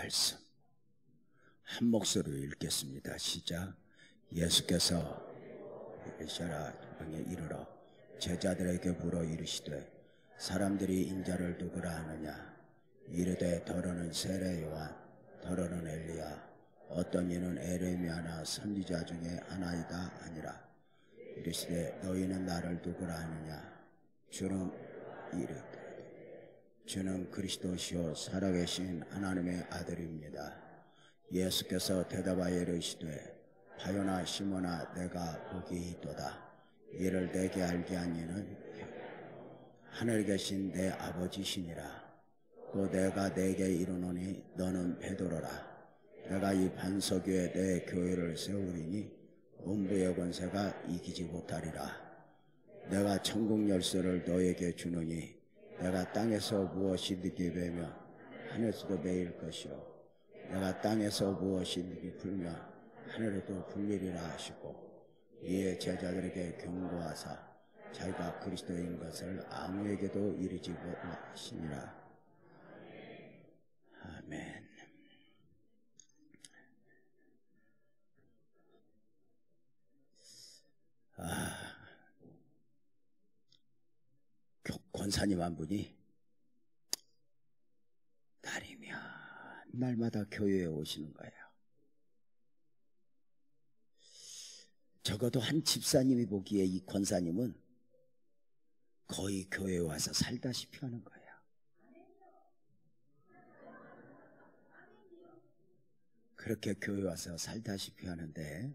말씀. 한 목소리로 읽겠습니다. 시작. 예수께서 이르시라 땅에 이르러 제자들에게 물어 이르시되 사람들이 인자를 누구라 하느냐 이르되 더러는 세례 요한 더러는 엘리야 어떤 이는 에레미아나 선지자 중에 하나이다 아니라 이르시되 너희는 나를 누구라 하느냐 주는 이르되 주는 그리스도시요 살아계신 하나님의 아들입니다. 예수께서 대답하여 이르시되 바요나 시모나 내가 복이 도다 이를 내게 알게 한 이는 하늘 계신 내 아버지시니라. 또 내가 내게 이르노니 너는 베드로라. 내가 이 반석 위에 내 교회를 세우리니 음부의 권세가 이기지 못하리라. 내가 천국 열쇠를 너에게 주노니 내가 땅에서 무엇이 느끼 되며 하늘에서도 매일 것이요 내가 땅에서 무엇이 느끼 풀며 하늘에도 불리이라 하시고 이에 제자들에게 경고하사 자기가 그리스도인 것을 아무에게도 이르지 못하시니라. 아멘. 아. 권사님 한 분이 날이면 날마다 교회에 오시는 거예요. 적어도 한 집사님이 보기에 이 권사님은 거의 교회에 와서 살다시피 하는 거예요. 그렇게 교회 에 와서 살다시피 하는데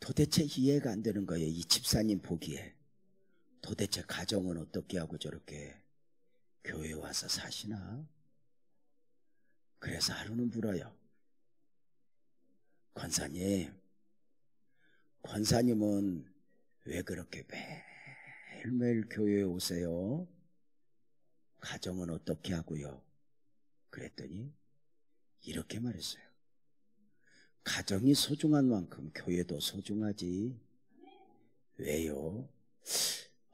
도대체 이해가 안 되는 거예요. 이 집사님 보기에. 도대체 가정은 어떻게 하고 저렇게 교회 와서 사시나? 그래서 하루는 불어요. 권사님, 권사님은 왜 그렇게 매일매일 교회에 오세요? 가정은 어떻게 하고요? 그랬더니 이렇게 말했어요. 가정이 소중한 만큼 교회도 소중하지. 왜요?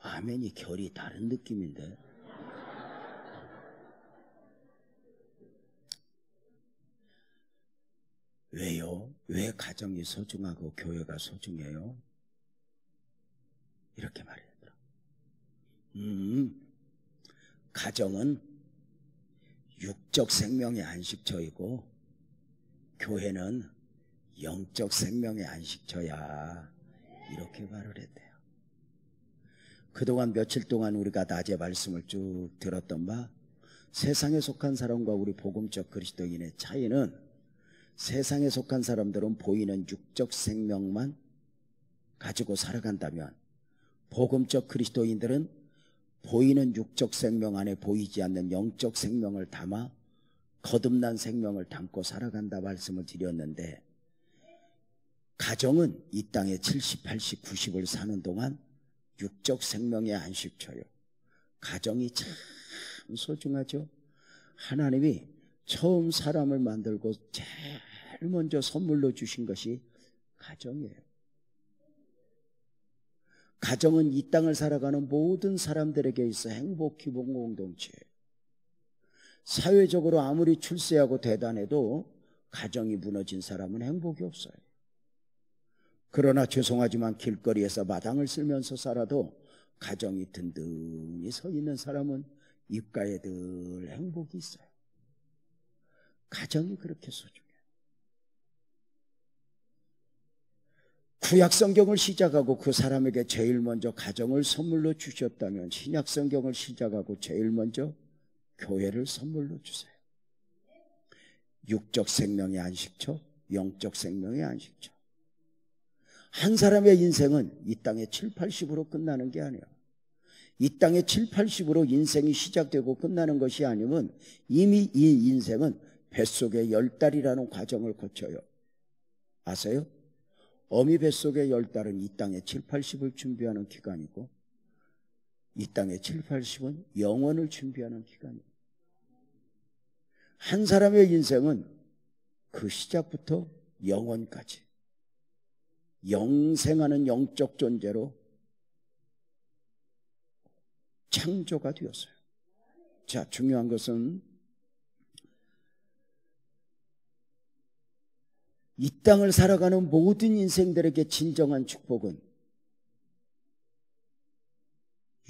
아멘이 결이 다른 느낌인데. 왜요? 왜 가정이 소중하고 교회가 소중해요? 이렇게 말해요. 음, 가정은 육적 생명의 안식처이고 교회는 영적 생명의 안식처야. 이렇게 말을 했대요. 그동안 며칠 동안 우리가 낮에 말씀을 쭉 들었던 바 세상에 속한 사람과 우리 복음적 그리스도인의 차이는 세상에 속한 사람들은 보이는 육적 생명만 가지고 살아간다면 복음적 그리스도인들은 보이는 육적 생명 안에 보이지 않는 영적 생명을 담아 거듭난 생명을 담고 살아간다 말씀을 드렸는데 가정은 이 땅에 70, 80, 90을 사는 동안 육적 생명의 안식처요. 가정이 참 소중하죠. 하나님이 처음 사람을 만들고 제일 먼저 선물로 주신 것이 가정이에요. 가정은 이 땅을 살아가는 모든 사람들에게 있어 행복 기본 공동체예요. 사회적으로 아무리 출세하고 대단해도 가정이 무너진 사람은 행복이 없어요. 그러나 죄송하지만 길거리에서 마당을 쓸면서 살아도 가정이 든든히 서 있는 사람은 입가에 늘 행복이 있어요. 가정이 그렇게 소중해요. 구약 성경을 시작하고 그 사람에게 제일 먼저 가정을 선물로 주셨다면 신약 성경을 시작하고 제일 먼저 교회를 선물로 주세요. 육적 생명의 안식처, 영적 생명의 안식처. 한 사람의 인생은 이 땅의 7, 80으로 끝나는 게 아니야. 이 땅의 7, 80으로 인생이 시작되고 끝나는 것이 아니면 이미 이 인생은 뱃속의 열 달이라는 과정을 거쳐요. 아세요? 어미 뱃속의 열 달은 이 땅의 7, 80을 준비하는 기간이고 이 땅의 7, 80은 영원을 준비하는 기간이에요. 한 사람의 인생은 그 시작부터 영원까지 영생하는 영적 존재로 창조가 되었어요. 자, 중요한 것은 이 땅을 살아가는 모든 인생들에게 진정한 축복은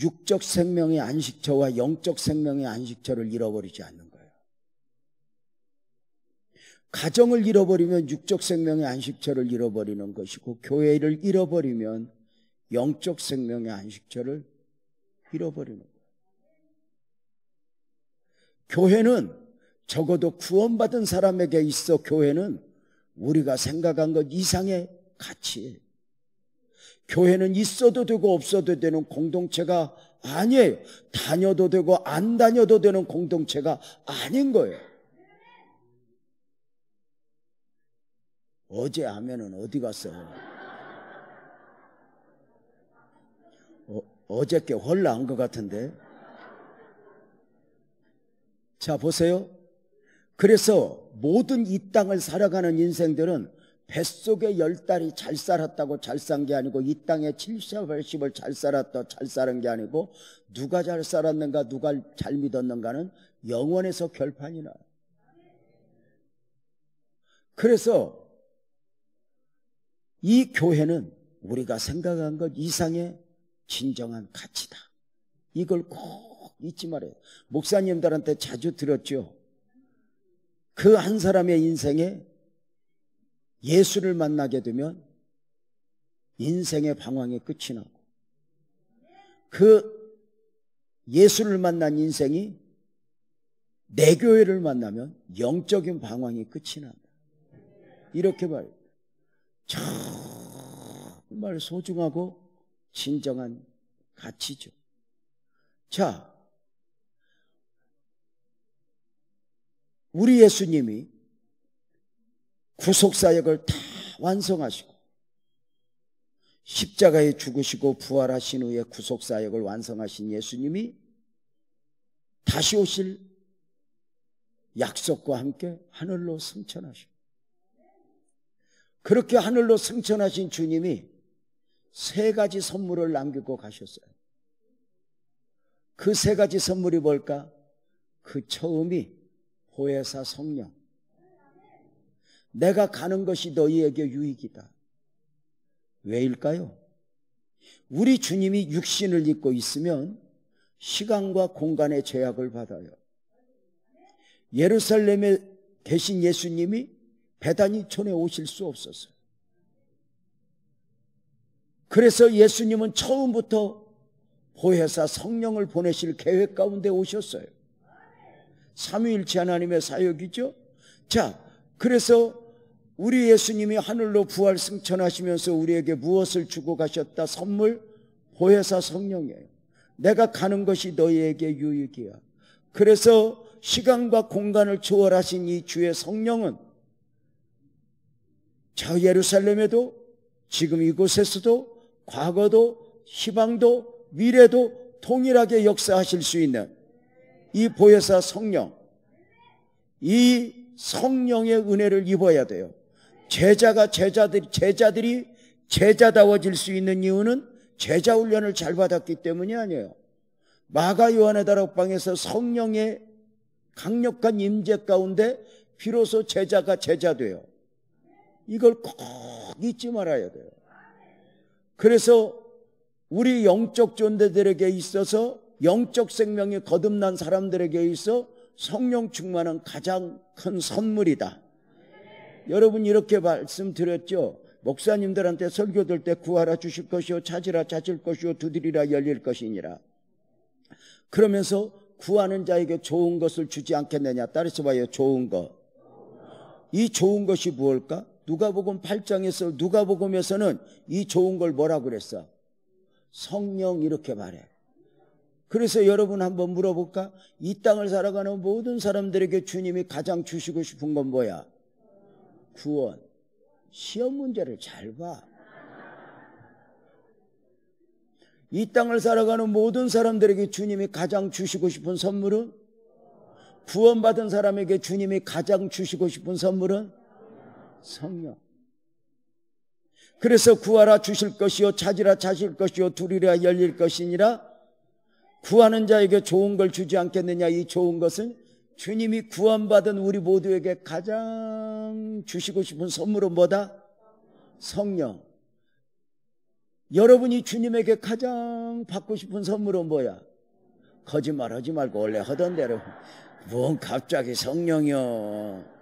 육적 생명의 안식처와 영적 생명의 안식처를 잃어버리지 않는 가정을 잃어버리면 육적 생명의 안식처를 잃어버리는 것이고 교회를 잃어버리면 영적 생명의 안식처를 잃어버리는 교회는 적어도 구원받은 사람에게 있어 교회는 우리가 생각한 것 이상의 가치예요. 교회는 있어도 되고 없어도 되는 공동체가 아니에요. 다녀도 되고 안 다녀도 되는 공동체가 아닌 거예요. 어제 하면은 어디 갔어? 어, 어저께 홀라한것 같은데. 자, 보세요. 그래서 모든 이 땅을 살아가는 인생들은 뱃속의 열 달이 잘 살았다고 잘 산 게 아니고 이 땅에 70, 80을 잘 살았다 고잘 사는 게 아니고 누가 잘 살았는가 누가 잘 믿었는가는 영원에서 결판이 나요. 그래서 이 교회는 우리가 생각한 것 이상의 진정한 가치다. 이걸 꼭 잊지 말아요. 목사님들한테 자주 들었죠. 그 한 사람의 인생에 예수를 만나게 되면 인생의 방황이 끝이 나고 그 예수를 만난 인생이 내 교회를 만나면 영적인 방황이 끝이 난다. 이렇게 봐요. 정말 소중하고 진정한 가치죠. 자, 우리 예수님이 구속사역을 다 완성하시고 십자가에 죽으시고 부활하신 후에 구속사역을 완성하신 예수님이 다시 오실 약속과 함께 하늘로 승천하시고 그렇게 하늘로 승천하신 주님이 세 가지 선물을 남기고 가셨어요. 그 세 가지 선물이 뭘까? 그 처음이 보혜사 성령. 내가 가는 것이 너희에게 유익이다. 왜일까요? 우리 주님이 육신을 입고 있으면 시간과 공간의 제약을 받아요. 예루살렘에 계신 예수님이 배단이 전에 오실 수 없어서. 그래서 예수님은 처음부터 보혜사 성령을 보내실 계획 가운데 오셨어요. 삼위일체 하나님의 사역이죠. 자, 그래서 우리 예수님이 하늘로 부활 승천하시면서 우리에게 무엇을 주고 가셨다? 선물 보혜사 성령이에요. 내가 가는 것이 너희에게 유익이야. 그래서 시간과 공간을 초월하신 이 주의 성령은 저 예루살렘에도 지금 이곳에서도 과거도 희망도 미래도 통일하게 역사하실 수 있는 이 보혜사 성령, 이 성령의 은혜를 입어야 돼요. 제자가 제자들이, 제자들이 제자다워질 수 있는 이유는 제자 훈련을 잘 받았기 때문이 아니에요. 마가 요한의 다락방에서 성령의 강력한 임재 가운데 비로소 제자가 제자 돼요. 이걸 꼭 잊지 말아야 돼요. 그래서 우리 영적 존재들에게 있어서 영적 생명이 거듭난 사람들에게 있어 성령 충만은 가장 큰 선물이다. 여러분 이렇게 말씀드렸죠. 목사님들한테 설교 될때 구하라 주실 것이요 찾으라 찾을 것이요 두드리라 열릴 것이니라. 그러면서 구하는 자에게 좋은 것을 주지 않겠느냐. 따라서 봐요. 좋은 것. 이 좋은 것이 무엇일까? 누가복음 8장에서 누가복음에서는 이 좋은 걸 뭐라 그랬어? 성령 이렇게 말해. 그래서 여러분 한번 물어볼까? 이 땅을 살아가는 모든 사람들에게 주님이 가장 주시고 싶은 건 뭐야? 구원. 시험 문제를 잘 봐. 이 땅을 살아가는 모든 사람들에게 주님이 가장 주시고 싶은 선물은? 구원받은 사람에게 주님이 가장 주시고 싶은 선물은? 성령. 그래서 구하라 주실 것이요 찾으라 찾을 것이요 두리라 열릴 것이니라 구하는 자에게 좋은 걸 주지 않겠느냐 이 좋은 것은 주님이 구원받은 우리 모두에게 가장 주시고 싶은 선물은 뭐다? 성령. 여러분이 주님에게 가장 받고 싶은 선물은 뭐야? 거짓말하지 말고 원래 하던 대로 뭔 갑자기 성령이요.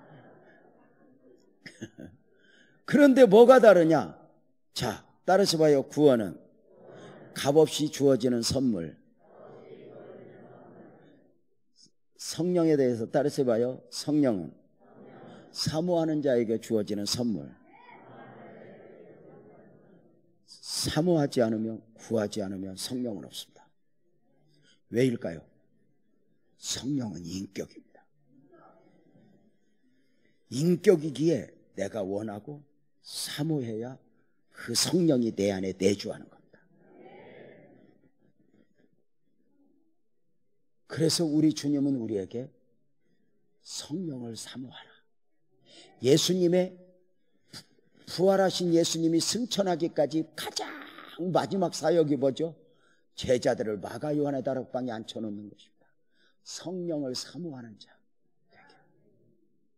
그런데 뭐가 다르냐? 자, 따라서봐요. 구원은 값없이 주어지는 선물. 성령에 대해서 따라서봐요. 성령은 사모하는 자에게 주어지는 선물. 사모하지 않으면 구하지 않으면 성령은 없습니다. 왜일까요? 성령은 인격입니다. 인격이기에 내가 원하고 사모해야 그 성령이 내 안에 내주하는 겁니다. 그래서 우리 주님은 우리에게 성령을 사모하라. 예수님의 부활하신 예수님이 승천하기까지 가장 마지막 사역이 뭐죠? 제자들을 마가 요한의 다락방에 앉혀놓는 것입니다. 성령을 사모하는 자.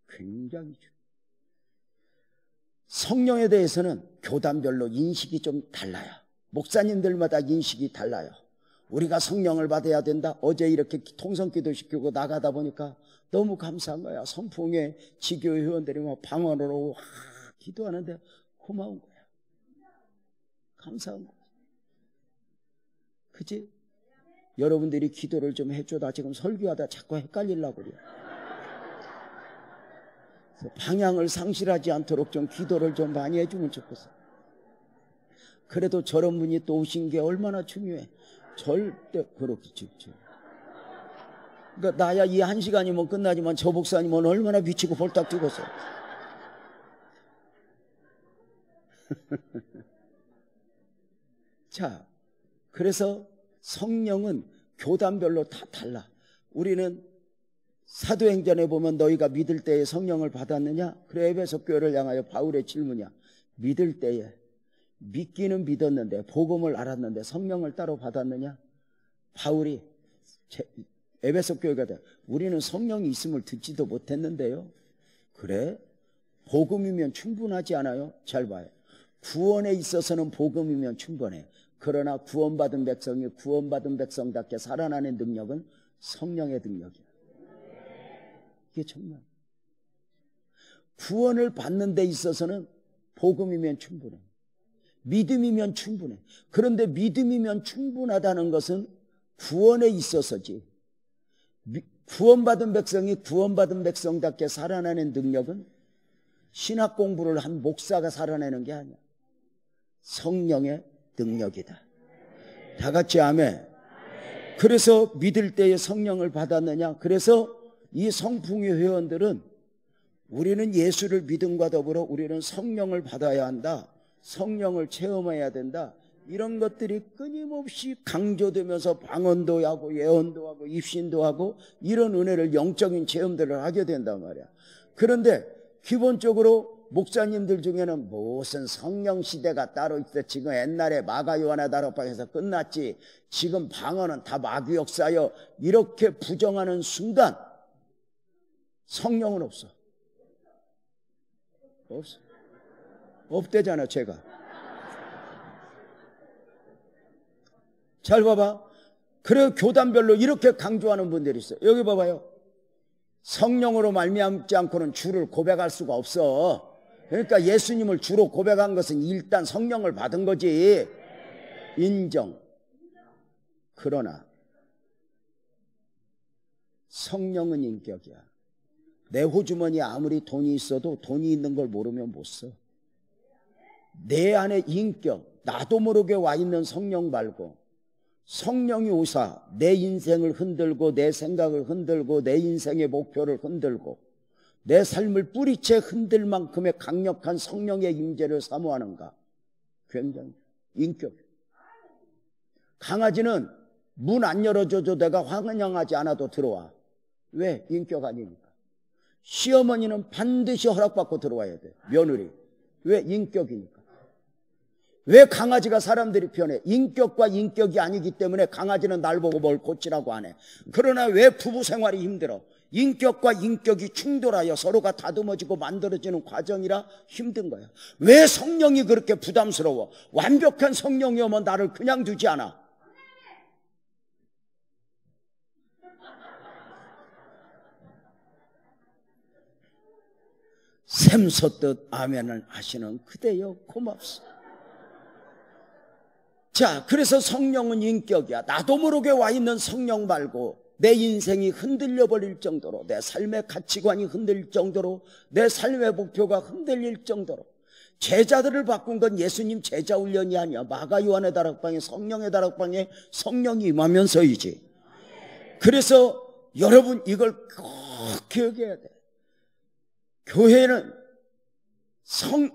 굉장히 중요합니다. 성령에 대해서는 교단별로 인식이 좀 달라요. 목사님들마다 인식이 달라요. 우리가 성령을 받아야 된다. 어제 이렇게 통성 기도 시키고 나가다 보니까 너무 감사한 거야. 선풍에 지교 회원들이 뭐 방언으로 오 기도하는데 고마운 거야. 감사한 거야. 그지? 여러분들이 기도를 좀 해줘다 지금 설교하다 자꾸 헷갈리려고 그래요. 방향을 상실하지 않도록 좀 기도를 좀 많이 해주면 좋겠어. 그래도 저런 분이 또 오신 게 얼마나 중요해. 절대 그렇게 죽지 그러니까 나야 이 한 시간이면 끝나지만 저 목사님은 얼마나 미치고 벌떡 뛰겠어. 자, 그래서 성령은 교단별로 다 달라. 우리는 사도행전에 보면 너희가 믿을 때에 성령을 받았느냐? 그래 에베소 교회를 향하여 바울의 질문이야. 믿을 때에 믿기는 믿었는데 복음을 알았는데 성령을 따로 받았느냐? 바울이 제, 에베소 교회가 돼. 우리는 성령이 있음을 듣지도 못했는데요. 그래? 복음이면 충분하지 않아요? 잘 봐요. 구원에 있어서는 복음이면 충분해. 그러나 구원받은 백성이 구원받은 백성답게 살아나는 능력은 성령의 능력이야. 이게 정말 구원을 받는 데 있어서는 복음이면 충분해. 믿음이면 충분해. 그런데 믿음이면 충분하다는 것은 구원에 있어서지. 구원받은 백성이 구원받은 백성답게 살아나는 능력은 신학 공부를 한 목사가 살아내는 게 아니야. 성령의 능력이다. 다 같이 아멘. 그래서 믿을 때에 성령을 받았느냐? 그래서 이성풍의 회원들은 우리는 예수를 믿음과 더불어 우리는 성령을 받아야 한다. 성령을 체험해야 된다. 이런 것들이 끊임없이 강조되면서 방언도 하고 예언도 하고 입신도 하고 이런 은혜를 영적인 체험들을 하게 된단 말이야. 그런데 기본적으로 목사님들 중에는 무슨 성령 시대가 따로 있어. 지금 옛날에 마가 요한의 다락방에서 끝났지. 지금 방언은 다 마귀 역사여. 이렇게 부정하는 순간 성령은 없어. 없어. 없대잖아, 제가. 잘 봐봐. 그래 교단별로 이렇게 강조하는 분들이 있어 여기 봐봐요. 성령으로 말미암지 않고는 주를 고백할 수가 없어. 그러니까 예수님을 주로 고백한 것은 일단 성령을 받은 거지. 인정. 그러나 성령은 인격이야. 내 호주머니에 아무리 돈이 있어도 돈이 있는 걸 모르면 못 써. 내 안에 인격, 나도 모르게 와 있는 성령 말고 성령이 오사 내 인생을 흔들고 내 생각을 흔들고 내 인생의 목표를 흔들고 내 삶을 뿌리채 흔들 만큼의 강력한 성령의 임재를 사모하는가? 굉장히 인격. 강아지는 문 안 열어줘도 내가 환영하지 않아도 들어와. 왜? 인격 아니니까. 시어머니는 반드시 허락받고 들어와야 돼. 며느리. 왜? 인격이니까. 왜 강아지가 사람들이 편해? 인격과 인격이 아니기 때문에 강아지는 날 보고 뭘 고치라고 안 해. 그러나 왜 부부 생활이 힘들어? 인격과 인격이 충돌하여 서로가 다듬어지고 만들어지는 과정이라 힘든 거야. 왜 성령이 그렇게 부담스러워? 완벽한 성령이 오면 나를 그냥 두지 않아. 샘솟듯 아멘을 하시는 그대여 고맙소 자, 그래서 성령은 인격이야. 나도 모르게 와 있는 성령 말고 내 인생이 흔들려 버릴 정도로 내 삶의 가치관이 흔들 정도로 내 삶의 목표가 흔들릴 정도로 제자들을 바꾼 건 예수님 제자 훈련이 아니야. 마가 요한의 다락방에 성령의 다락방에 성령이 임하면서이지. 그래서 여러분 이걸 꼭 기억해야 돼. 교회는 성,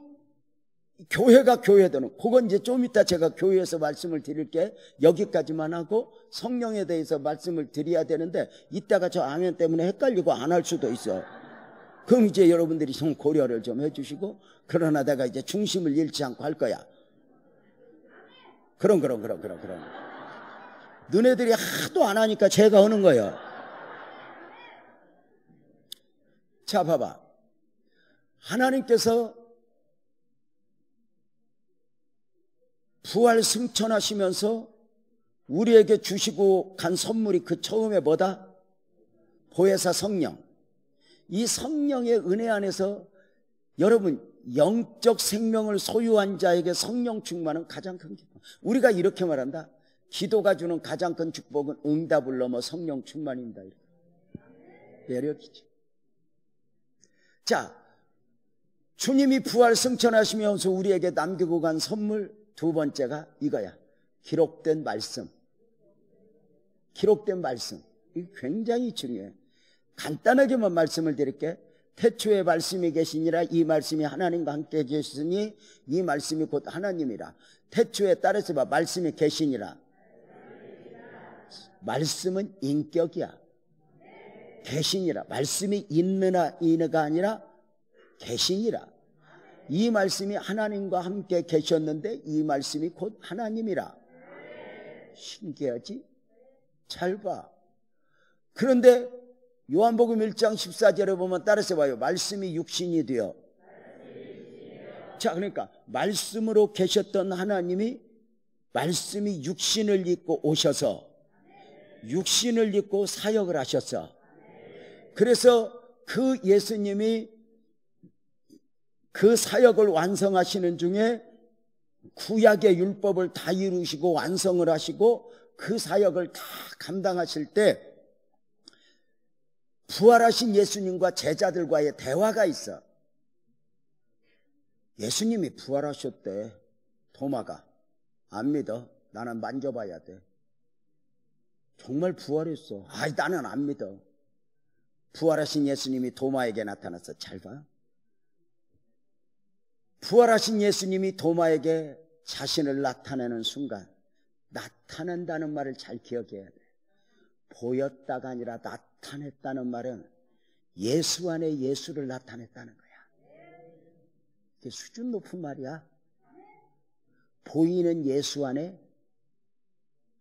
교회가 교회되는, 그건 이제 좀 이따 제가 교회에서 말씀을 드릴게 여기까지만 하고 성령에 대해서 말씀을 드려야 되는데 이따가 저 아멘 때문에 헷갈리고 안 할 수도 있어. 그럼 이제 여러분들이 좀 고려를 좀 해주시고 그러나 내가 이제 중심을 잃지 않고 할 거야. 그럼 그럼 그럼 그럼 그럼. 너네들이 하도 안 하니까 제가 하는 거예요. 자 봐봐. 하나님께서 부활 승천하시면서 우리에게 주시고 간 선물이 그 처음에 뭐다? 보혜사 성령. 이 성령의 은혜 안에서 여러분 영적 생명을 소유한 자에게 성령 충만은 가장 큰 기쁨. 우리가 이렇게 말한다. 기도가 주는 가장 큰 축복은 응답을 넘어 성령 충만입니다. 매력이죠. 자, 주님이 부활 승천하시면서 우리에게 남기고 간 선물 두 번째가 이거야. 기록된 말씀. 기록된 말씀. 이 굉장히 중요해. 간단하게만 말씀을 드릴게. 태초에 말씀이 계시니라 이 말씀이 하나님과 함께 계시니 이 말씀이 곧 하나님이라. 태초에 따라서 봐. 말씀이 계시니라. 말씀은 인격이야. 계시니라. 말씀이 있느나 이느가 아니라 계시니라. 이 말씀이 하나님과 함께 계셨는데 이 말씀이 곧 하나님이라. 신기하지? 잘 봐. 그런데 요한복음 1장 14절에 보면 따라서 봐요. 말씀이 육신이 되어. 자, 그러니까 말씀으로 계셨던 하나님이 말씀이 육신을 입고 오셔서 육신을 입고 사역을 하셨어. 그래서 그 예수님이 그 사역을 완성하시는 중에 구약의 율법을 다 이루시고 완성을 하시고 그 사역을 다 감당하실 때 부활하신 예수님과 제자들과의 대화가 있어. 예수님이 부활하셨대. 도마가. 안 믿어. 나는 만져봐야 돼. 정말 부활했어. 아이, 나는 안 믿어. 부활하신 예수님이 도마에게 나타나서 잘 봐. 부활하신 예수님이 도마에게 자신을 나타내는 순간 나타낸다는 말을 잘 기억해야 돼. 보였다가 아니라 나타냈다는 말은 예수 안에 예수를 나타냈다는 거야. 이게 수준 높은 말이야. 보이는 예수 안에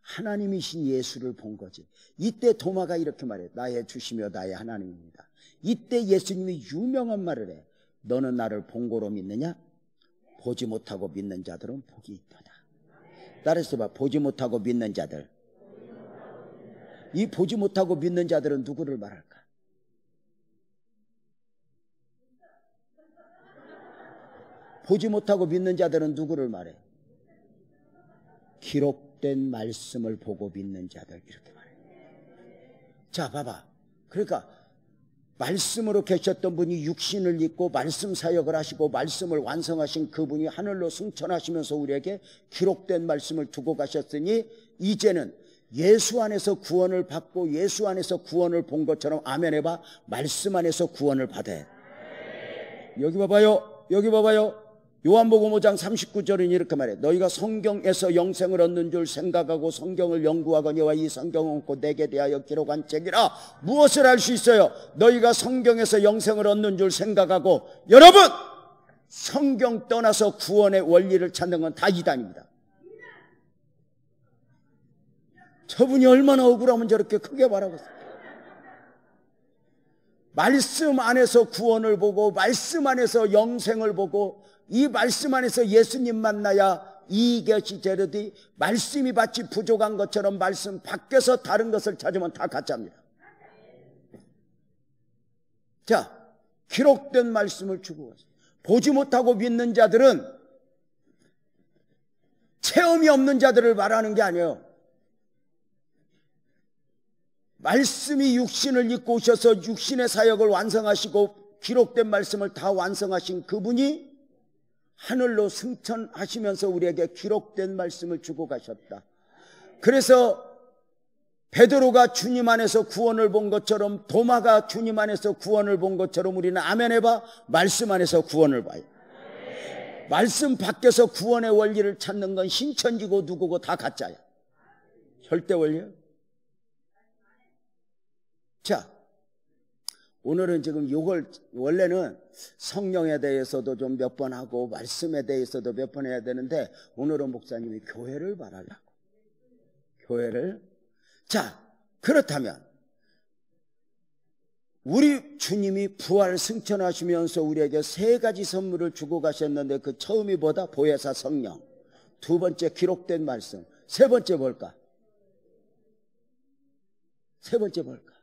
하나님이신 예수를 본 거지. 이때 도마가 이렇게 말해. 나의 주시며 나의 하나님입니다. 이때 예수님이 유명한 말을 해. 너는 나를 본거로 믿느냐? 보지 못하고 믿는 자들은 복이 있도다. 따라서 봐. 보지 못하고 믿는 자들. 이 보지 못하고 믿는 자들은 누구를 말할까? 보지 못하고 믿는 자들은 누구를 말해? 기록된 말씀을 보고 믿는 자들 이렇게 말해. 자, 봐봐. 그러니까 말씀으로 계셨던 분이 육신을 입고 말씀 사역을 하시고 말씀을 완성하신 그분이 하늘로 승천하시면서 우리에게 기록된 말씀을 두고 가셨으니 이제는 예수 안에서 구원을 받고 예수 안에서 구원을 본 것처럼 아멘 해봐 말씀 안에서 구원을 받아 여기 봐봐요 여기 봐봐요 요한복음 5장 39절은 이렇게 말해 너희가 성경에서 영생을 얻는 줄 생각하고 성경을 연구하거니와 이 성경은 곧 내게 대하여 기록한 책이라 무엇을 알 수 있어요? 너희가 성경에서 영생을 얻는 줄 생각하고 여러분 성경 떠나서 구원의 원리를 찾는 건 다 이단입니다. 저분이 얼마나 억울하면 저렇게 크게 바라봤어요. 말씀 안에서 구원을 보고 말씀 안에서 영생을 보고 이 말씀 안에서 예수님 만나야 이것이 제르디 말씀이 마치 부족한 것처럼 말씀 밖에서 다른 것을 찾으면 다 가짜입니다. 자, 기록된 말씀을 추구하세요. 보지 못하고 믿는 자들은 체험이 없는 자들을 말하는 게 아니에요. 말씀이 육신을 입고 오셔서 육신의 사역을 완성하시고 기록된 말씀을 다 완성하신 그분이 하늘로 승천하시면서 우리에게 기록된 말씀을 주고 가셨다. 그래서 베드로가 주님 안에서 구원을 본 것처럼 도마가 주님 안에서 구원을 본 것처럼 우리는 아멘 해봐 말씀 안에서 구원을 봐요. 말씀 밖에서 구원의 원리를 찾는 건 신천지고 누구고 다 가짜야. 절대 원리야. 자, 오늘은 지금 요걸 원래는 성령에 대해서도 좀 몇 번 하고 말씀에 대해서도 몇 번 해야 되는데 오늘은 목사님이 교회를 바라려고 교회를 자 그렇다면 우리 주님이 부활 승천하시면서 우리에게 세 가지 선물을 주고 가셨는데 그 처음이 보다 보혜사 성령 두 번째 기록된 말씀 세 번째 뭘까 세 번째 뭘까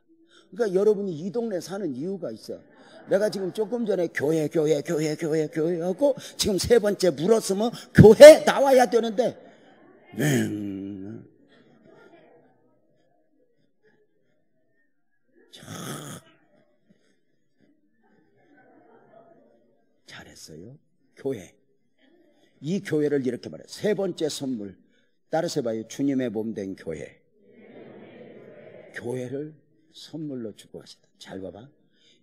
그러니까 여러분이 이 동네 사는 이유가 있어. 내가 지금 조금 전에 교회, 교회, 교회, 교회, 교회 하고 지금 세 번째 물었으면 교회 나와야 되는데, 맹. 네. 참. 잘했어요. 교회. 이 교회를 이렇게 말해세 번째 선물. 따라서 봐요. 주님의 몸 된 교회. 교회를 선물로 축복하셨다. 잘 봐봐.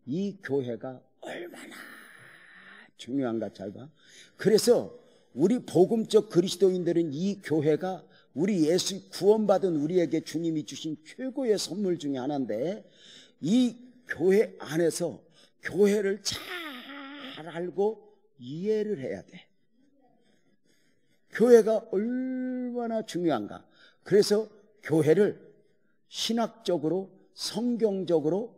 이 교회가 얼마나 중요한가 잘 봐. 그래서 우리 복음적 그리스도인들은 이 교회가 우리 예수 구원받은 우리에게 주님이 주신 최고의 선물 중에 하나인데 이 교회 안에서 교회를 잘 알고 이해를 해야 돼. 교회가 얼마나 중요한가. 그래서 교회를 신학적으로 성경적으로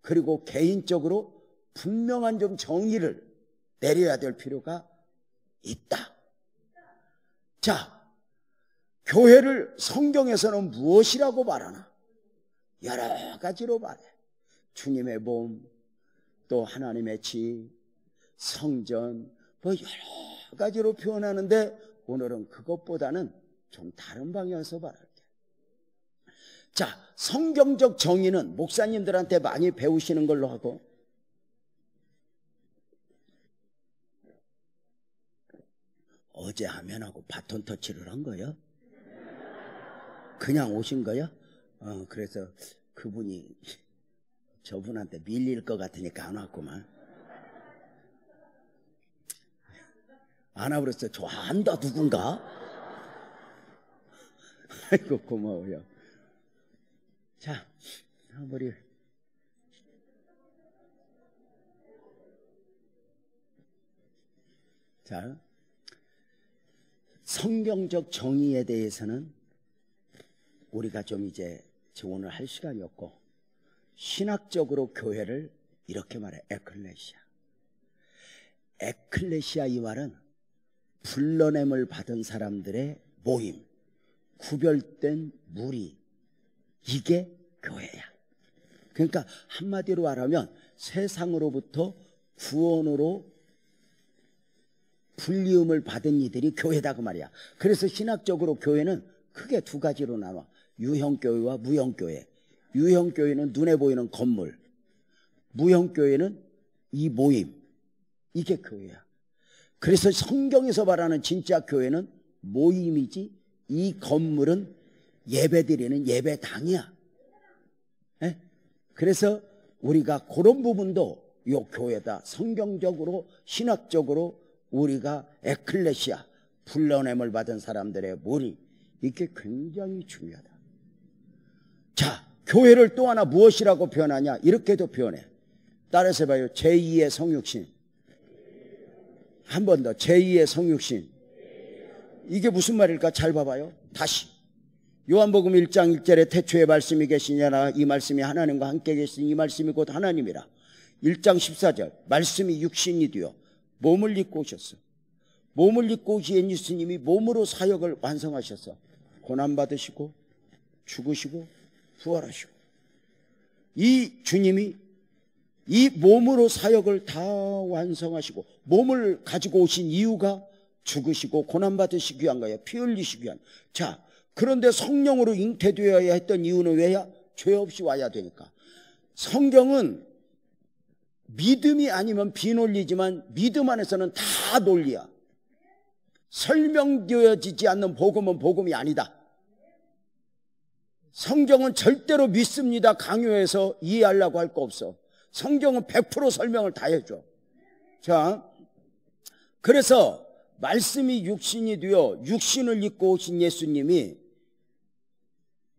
그리고 개인적으로 분명한 좀 정의를 내려야 될 필요가 있다. 자, 교회를 성경에서는 무엇이라고 말하나? 여러 가지로 말해. 주님의 몸, 또 하나님의 지, 성전, 뭐 여러 가지로 표현하는데 오늘은 그것보다는 좀 다른 방향에서 말할게. 자, 성경적 정의는 목사님들한테 많이 배우시는 걸로 하고, 어제 하면하고 바톤 터치를 한 거예요? 그냥 오신 거예요? 어, 그래서 그분이 저분한테 밀릴 것 같으니까 안 왔구만. 안 와버렸어요. 좋아한다, 누군가? 아이고, 고마워요. 자, 머리 자, 성경적 정의에 대해서는 우리가 좀 이제 오을할 시간이 없고, 신학적으로 교회를 이렇게 말해, 에클레시아. 에클레시아 이 말은 불러냄을 받은 사람들의 모임, 구별된 무리, 이게 교회야. 그러니까 한마디로 말하면 세상으로부터 구원으로 불리움을 받은 이들이 교회다 그 말이야. 그래서 신학적으로 교회는 크게 두 가지로 나와. 유형교회와 무형교회. 유형교회는 눈에 보이는 건물. 무형교회는 이 모임. 이게 교회야. 그래서 성경에서 말하는 진짜 교회는 모임이지 이 건물은 예배드리는 예배당이야. 에? 예? 그래서 우리가 그런 부분도 요 교회다 성경적으로 신학적으로 우리가 에클레시아 불러냄을 받은 사람들의 머리 이게 굉장히 중요하다. 자, 교회를 또 하나 무엇이라고 표현하냐? 이렇게도 표현해. 따라서 봐요. 제2의 성육신. 한 번 더. 제2의 성육신. 이게 무슨 말일까? 잘 봐봐요. 다시. 요한복음 1장 1절에 태초에 말씀이 계시냐라 이 말씀이 하나님과 함께 계신이 말씀이 곧 하나님이라. 1장 14절 말씀이 육신이 되어 몸을 입고 오셨어. 몸을 입고 오신 예수님이 몸으로 사역을 완성하셔서 고난 받으시고 죽으시고 부활하시고 이 주님이 이 몸으로 사역을 다 완성하시고 몸을 가지고 오신 이유가 죽으시고 고난 받으시기 위한 거예요. 피 흘리시기 위한. 자, 그런데 성령으로 잉태되어야 했던 이유는 왜야? 죄 없이 와야 되니까. 성경은 믿음이 아니면 비논리지만 믿음 안에서는 다 논리야. 설명되어지지 않는 복음은 복음이 아니다. 성경은 절대로 믿습니다 강요해서 이해하려고 할 거 없어. 성경은 100% 설명을 다 해줘. 자, 그래서 말씀이 육신이 되어 육신을 입고 오신 예수님이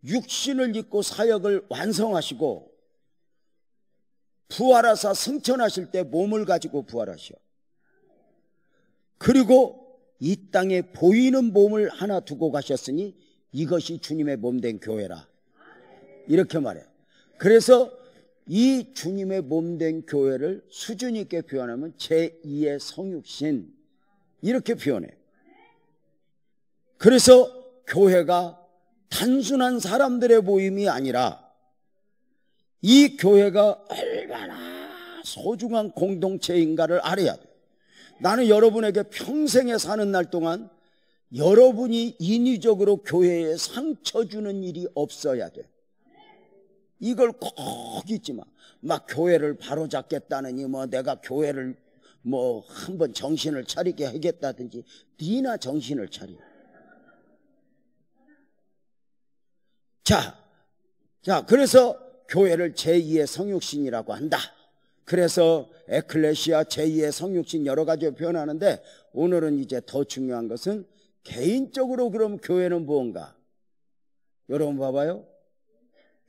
육신을 입고 사역을 완성하시고 부활하사 승천하실 때 몸을 가지고 부활하셔. 그리고 이 땅에 보이는 몸을 하나 두고 가셨으니 이것이 주님의 몸 된 교회라. 이렇게 말해. 그래서 이 주님의 몸 된 교회를 수준 있게 표현하면 제2의 성육신. 이렇게 표현해. 그래서 교회가 단순한 사람들의 모임이 아니라 이 교회가 얼마나 소중한 공동체인가를 알아야 돼 나는 여러분에게 평생에 사는 날 동안 여러분이 인위적으로 교회에 상처 주는 일이 없어야 돼. 이걸 꼭 잊지 마. 막 교회를 바로잡겠다느니 뭐 내가 교회를 뭐 한번 정신을 차리게 하겠다든지 니나 정신을 차려. 자, 자, 그래서 교회를 제2의 성육신이라고 한다. 그래서 에클레시아 제2의 성육신 여러 가지로 표현하는데 오늘은 이제 더 중요한 것은 개인적으로 그럼 교회는 무언가? 여러분 봐봐요.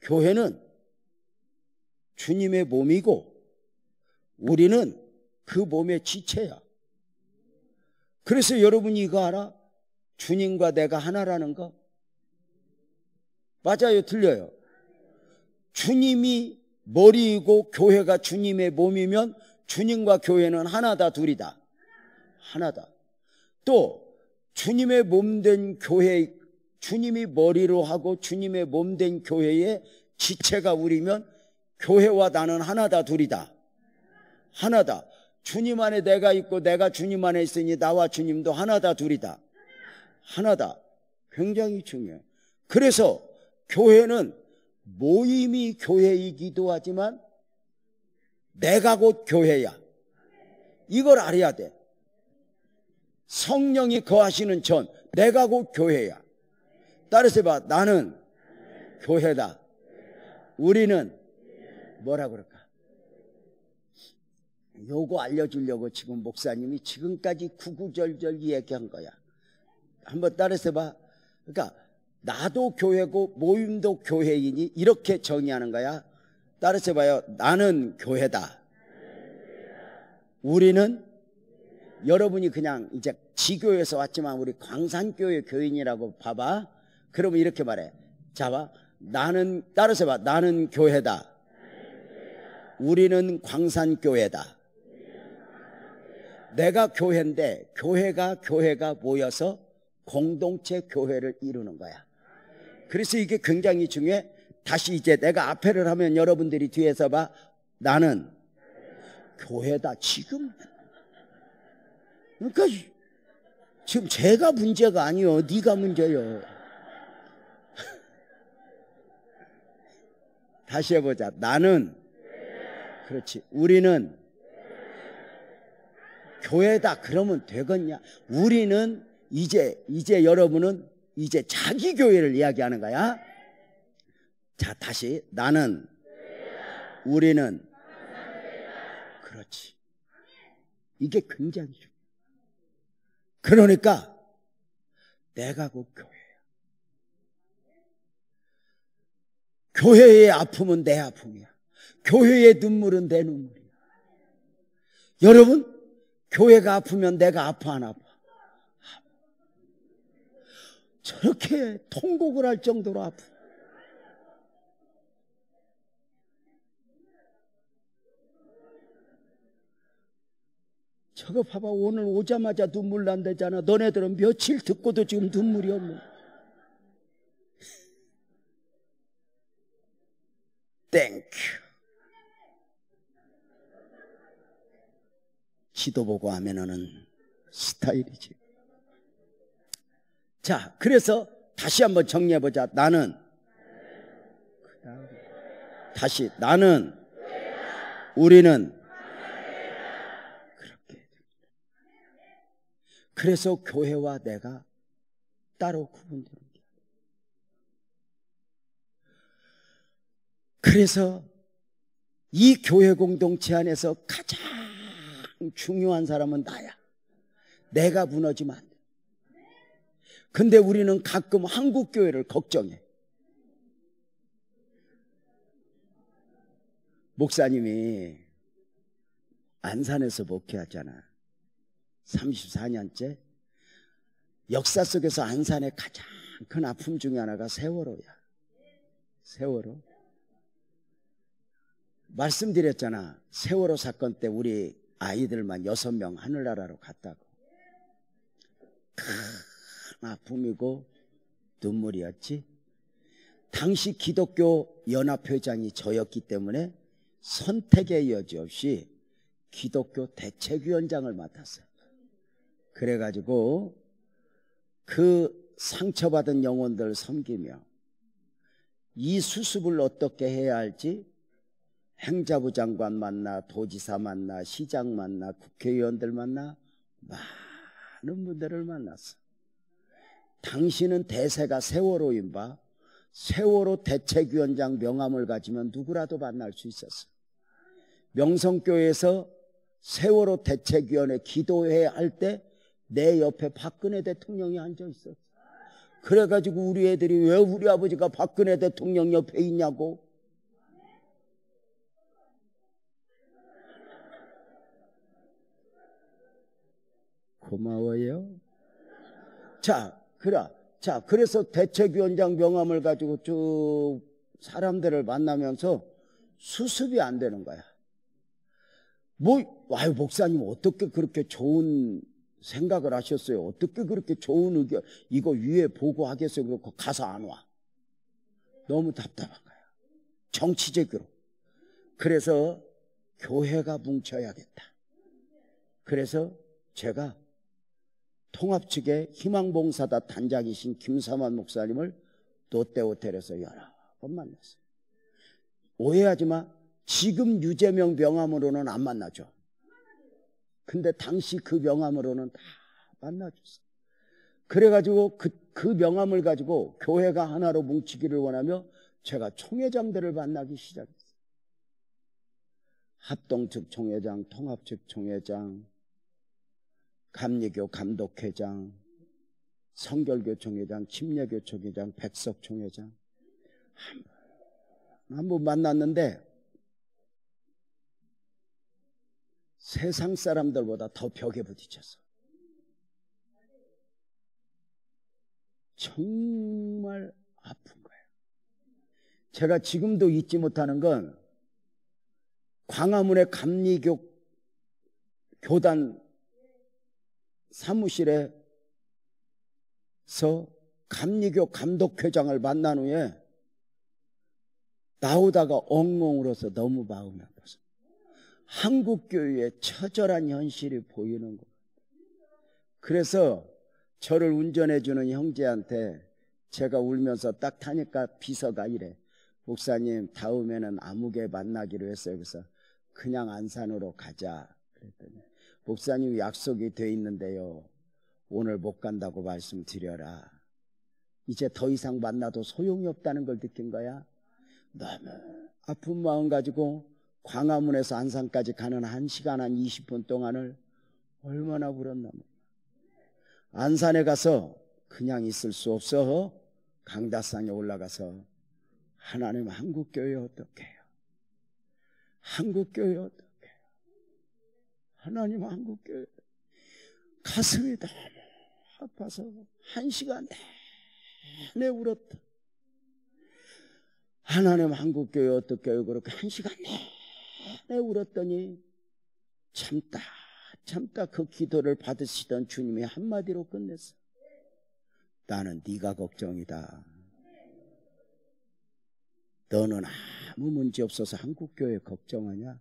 교회는 주님의 몸이고 우리는 그 몸의 지체야. 그래서 여러분이 이거 알아? 주님과 내가 하나라는 거. 맞아요, 틀려요. 주님이 머리이고 교회가 주님의 몸이면 주님과 교회는 하나다, 둘이다. 하나다. 또 주님의 몸된 교회, 주님이 머리로 하고 주님의 몸된 교회의 지체가 우리면 교회와 나는 하나다, 둘이다. 하나다. 주님 안에 내가 있고 내가 주님 안에 있으니 나와 주님도 하나다, 둘이다. 하나다. 굉장히 중요해. 그래서 교회는 모임이 교회이기도 하지만 내가 곧 교회야. 이걸 알아야 돼. 성령이 거하시는 전 내가 곧 교회야. 따라서 봐. 나는 교회다. 우리는 뭐라 그럴까? 요거 알려주려고 지금 목사님이 지금까지 구구절절 이야기한 거야. 한번 따라서 봐. 그러니까 나도 교회고 모임도 교회이니 이렇게 정의하는 거야. 따라서 봐요. 나는 교회다. 우리는 여러분이 그냥 이제 지교에서 왔지만 우리 광산교회 교인이라고 봐봐. 그러면 이렇게 말해. 자봐. 나는 따라서 봐. 나는 교회다. 우리는 광산교회다. 내가 교회인데 교회가 교회가 모여서 공동체 교회를 이루는 거야. 그래서 이게 굉장히 중요해. 다시 이제 내가 앞에를 하면 여러분들이 뒤에서 봐. 나는 교회다, 지금. 그러니까 지금 제가 문제가 아니요. 네가 문제요. 다시 해보자. 나는 그렇지. 우리는 교회다 그러면 되겠냐? 우리는 이제 이제 여러분은 이제 자기 교회를 이야기하는 거야. 자, 다시. 나는, 우리는, 그렇지. 이게 굉장히 중요해. 그러니까, 내가 그 교회야. 교회의 아픔은 내 아픔이야. 교회의 눈물은 내 눈물이야. 여러분, 교회가 아프면 내가 아파 안 아파? 저렇게 통곡을 할 정도로 아프. 저거 봐봐 오늘 오자마자 눈물 난다잖아. 너네들은 며칠 듣고도 지금 눈물이 없네 땡큐. 지도 보고 하면은 스타일이지. 자, 그래서 다시 한번 정리해 보자. 나는 다시 나는 우리는 그렇게 그래서 교회와 내가 따로 구분되는 게 그래서 이 교회 공동체 안에서 가장 중요한 사람은 나야. 내가 무너지면 근데 우리는 가끔 한국 교회를 걱정해. 목사님이 안산에서 목회하잖아. 34년째. 역사 속에서 안산의 가장 큰 아픔 중에 하나가 세월호야. 세월호. 말씀드렸잖아. 세월호 사건 때 우리 아이들만 여섯 명 하늘나라로 갔다고. 크. 아픔이고 눈물이었지. 당시 기독교 연합회장이 저였기 때문에 선택의 여지 없이 기독교 대책위원장을 맡았어요. 그래가지고 그 상처받은 영혼들 을 섬기며 이 수습을 어떻게 해야 할지 행자부 장관 만나 도지사 만나 시장 만나 국회의원들 만나 많은 분들을 만났어. 당신은 대세가 세월호인 바 세월호 대책위원장 명함을 가지면 누구라도 만날 수 있었어요. 명성교회에서 세월호 대책위원회 기도회 할 때 내 옆에 박근혜 대통령이 앉아 있었어. 그래가지고 우리 애들이 왜 우리 아버지가 박근혜 대통령 옆에 있냐고. 고마워요. 자, 그래. 자, 그래서 대책위원장 명함을 가지고 쭉 사람들을 만나면서 수습이 안 되는 거야. 뭐, 아유, 목사님 어떻게 그렇게 좋은 생각을 하셨어요? 어떻게 그렇게 좋은 의견, 이거 위에 보고하겠어요? 그렇고 가서 안 와. 너무 답답한 거야. 정치적으로. 그래서 교회가 뭉쳐야겠다. 그래서 제가 통합측의 희망봉사다 단장이신 김삼환 목사님을 롯데호텔에서 여러 번 만났어요. 오해하지 마. 지금 유재명 명함으로는 안 만나죠. 근데 당시 그 명함으로는 다 만나줬어요. 그래가지고 그, 그 명함을 가지고 교회가 하나로 뭉치기를 원하며 제가 총회장들을 만나기 시작했어요. 합동측 총회장, 통합측 총회장, 감리교 감독회장, 성결교 총회장, 침례교 총회장, 백석 총회장 한 번 만났는데 세상 사람들보다 더 벽에 부딪혔어. 정말 아픈 거예요. 제가 지금도 잊지 못하는 건 광화문의 감리교 교단 사무실에서 감리교 감독회장을 만난 후에 나오다가 엉엉 울어서 너무 마음이 아파서 한국교회의 처절한 현실이 보이는 것 그래서 저를 운전해주는 형제한테 제가 울면서 딱 타니까 비서가 이래. 목사님, 다음에는 아무개 만나기로 했어요. 그래서 그냥 안산으로 가자. 그랬더니 목사님 약속이 돼 있는데요. 오늘 못 간다고 말씀드려라. 이제 더 이상 만나도 소용이 없다는 걸 느낀 거야. 너무 아픈 마음 가지고 광화문에서 안산까지 가는 한시간한 20분 동안을 얼마나 울었나 몰라. 안산에 가서 그냥 있을 수 없어. 강다상에 올라가서 하나님 한국교회 어떻게 해요? 한국교회 어떻게 하나님 한국교회 가슴이 너무 아파서 한 시간 내내 울었다. 하나님 한국교회 어떻게 그렇게 한 시간 내내 울었더니 참다 참다 그 기도를 받으시던 주님이 한마디로 끝냈어. 나는 네가 걱정이다. 너는 아무 문제 없어서 한국교회 걱정하냐?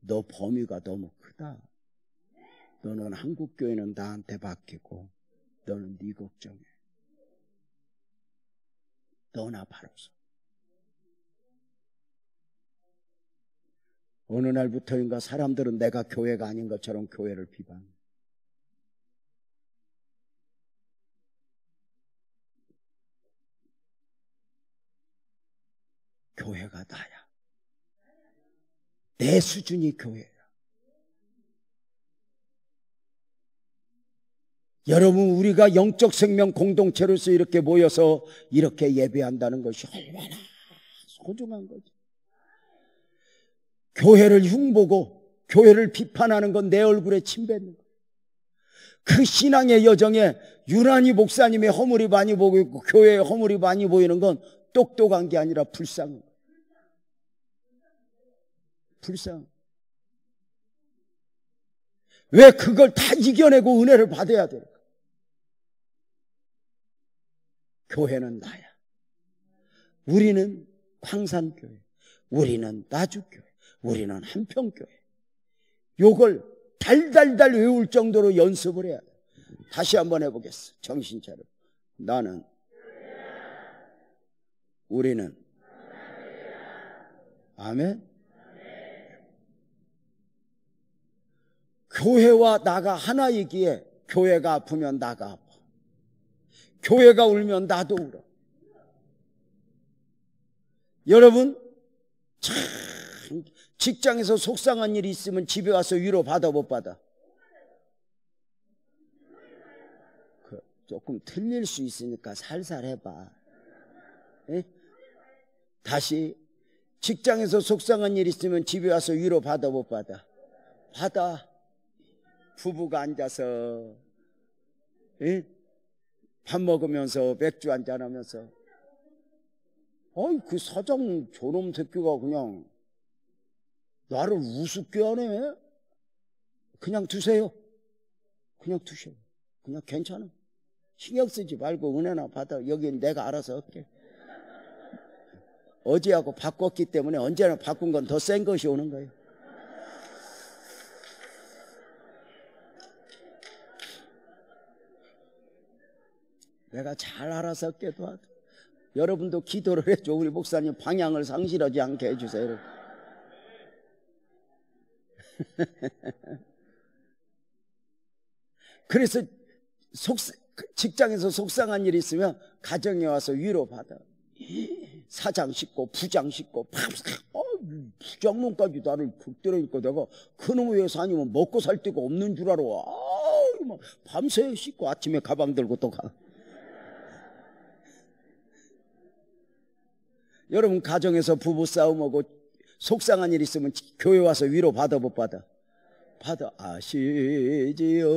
너 범위가 너무 크다. 너는 한국 교회는 나한테 맡기고 너는 네 걱정해. 너나 바로서. 어느 날부터인가 사람들은 내가 교회가 아닌 것처럼 교회를 비방. 교회가 나야. 내 수준이 교회예요. 여러분, 우리가 영적 생명 공동체로서 이렇게 모여서 이렇게 예배한다는 것이 얼마나 소중한 거지. 교회를 흉보고 교회를 비판하는 건 내 얼굴에 침 뱉는 그 신앙의 여정에 유난히 목사님의 허물이 많이 보고 고 교회의 허물이 많이 보이는 건 똑똑한 게 아니라 불쌍한 거야. 불쌍. 왜 그걸 다 이겨내고 은혜를 받아야 될까? 교회는 나야. 우리는 광산교회. 우리는 나주교회. 우리는 한평교회. 요걸 달달달 외울 정도로 연습을 해야 돼. 다시 한번 해보겠어. 정신 차려. 나는, 우리는, 아멘. 교회와 나가 하나이기에 교회가 아프면 나가 아파. 교회가 울면 나도 울어. 여러분, 참, 직장에서 속상한 일이 있으면 집에 와서 위로 받아 못 받아. 그, 조금 틀릴 수 있으니까 살살 해봐. 에? 예? 다시 직장에서 속상한 일 있으면 집에 와서 위로 받아 못 받아? 받아. 부부가 앉아서 예? 밥 먹으면서 맥주 한잔 하면서 아이 그 사장 저놈 새끼가 그냥 나를 우습게 하네 그냥 두세요 그냥 두세요 그냥 괜찮아 신경 쓰지 말고 은혜나 받아 여긴 내가 알아서 할게 어제하고 바꿨기 때문에 언제나 바꾼 건 더 센 것이 오는 거예요 내가 잘 알아서 깨도하도 여러분도 기도를 해줘. 우리 목사님 방향을 상실하지 않게 해주세요. 그래서 속, 직장에서 속상한 일이 있으면 가정에 와서 위로받아. 사장 씻고 부장 씻고 팍팍 어, 부장놈까지 나를 극들어니까 내가 그놈의 회사 아니면 먹고 살 데가 없는 줄 알아. 아, 밤새 씻고 아침에 가방 들고 또 가. 여러분 가정에서 부부싸움하고 속상한 일 있으면 교회 와서 위로 받아 못 받아? 받아 아시지요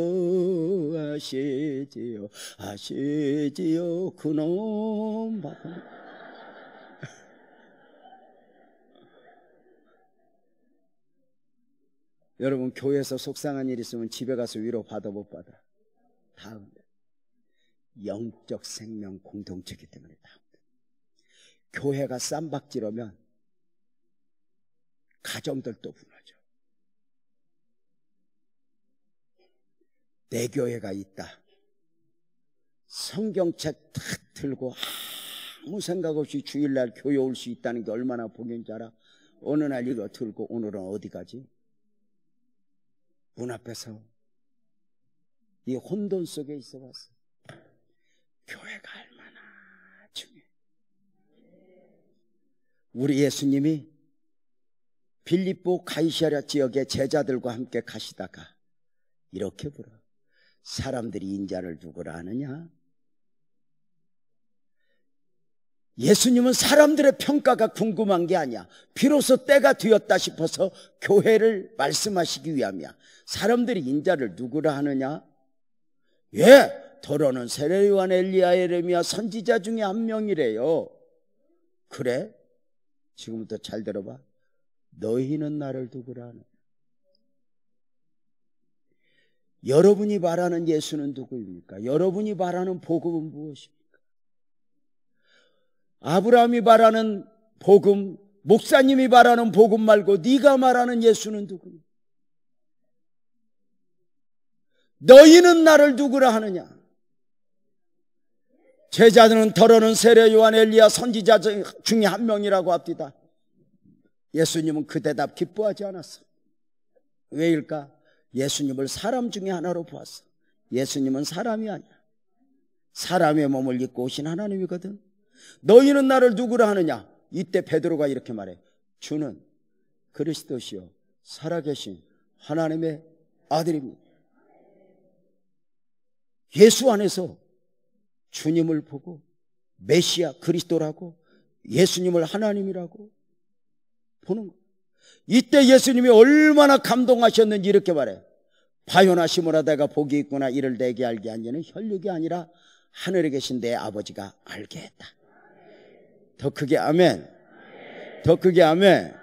아시지요 아시지요 그놈 받아 여러분 교회에서 속상한 일 있으면 집에 가서 위로 받아 못 받아 다음 영적 생명 공동체기 때문에 다음 교회가 쌈박지르면 가정들도 무너져. 내 교회가 있다. 성경책 탁 들고 아무 생각 없이 주일날 교회 올 수 있다는 게 얼마나 복인지 알아? 어느 날 이거 들고 오늘은 어디 가지? 문 앞에서 이 혼돈 속에 있어 봤어. 교회가 우리 예수님이 빌립보 가이시아랴 지역의 제자들과 함께 가시다가 이렇게 불어 사람들이 인자를 누구라 하느냐? 예수님은 사람들의 평가가 궁금한 게 아니야. 비로소 때가 되었다 싶어서 교회를 말씀하시기 위함이야. 사람들이 인자를 누구라 하느냐? 예, 더러는 세례요한 엘리야 에레미야 선지자 중에 한 명이래요. 그래? 지금부터 잘 들어봐. 너희는 나를 누구라 는 여러분이 바라는 예수는 누구입니까? 여러분이 바라는 복음은 무엇입니까? 아브라함이 바라는 복음, 목사님이 바라는 복음 말고 네가 말하는 예수는 누구입 너희는 나를 누구라 하느냐? 제자들은 더러는 세례 요한 엘리야 선지자 중에 한 명이라고 합디다. 예수님은 그 대답 기뻐하지 않았어. 왜일까? 예수님을 사람 중에 하나로 보았어. 예수님은 사람이 아니야. 사람의 몸을 입고 오신 하나님이거든. 너희는 나를 누구라 하느냐? 이때 베드로가 이렇게 말해. 주는 그리스도시요 살아계신 하나님의 아들입니다. 예수 안에서 주님을 보고 메시아 그리스도라고 예수님을 하나님이라고 보는 거 이때 예수님이 얼마나 감동하셨는지 이렇게 말해. 파요나 시모라다가 복이 있구나 이를 내게 알게 한 이는 혈육이 아니라 하늘에 계신 내 아버지가 알게 했다. 더 크게 아멘. 더 크게 아멘.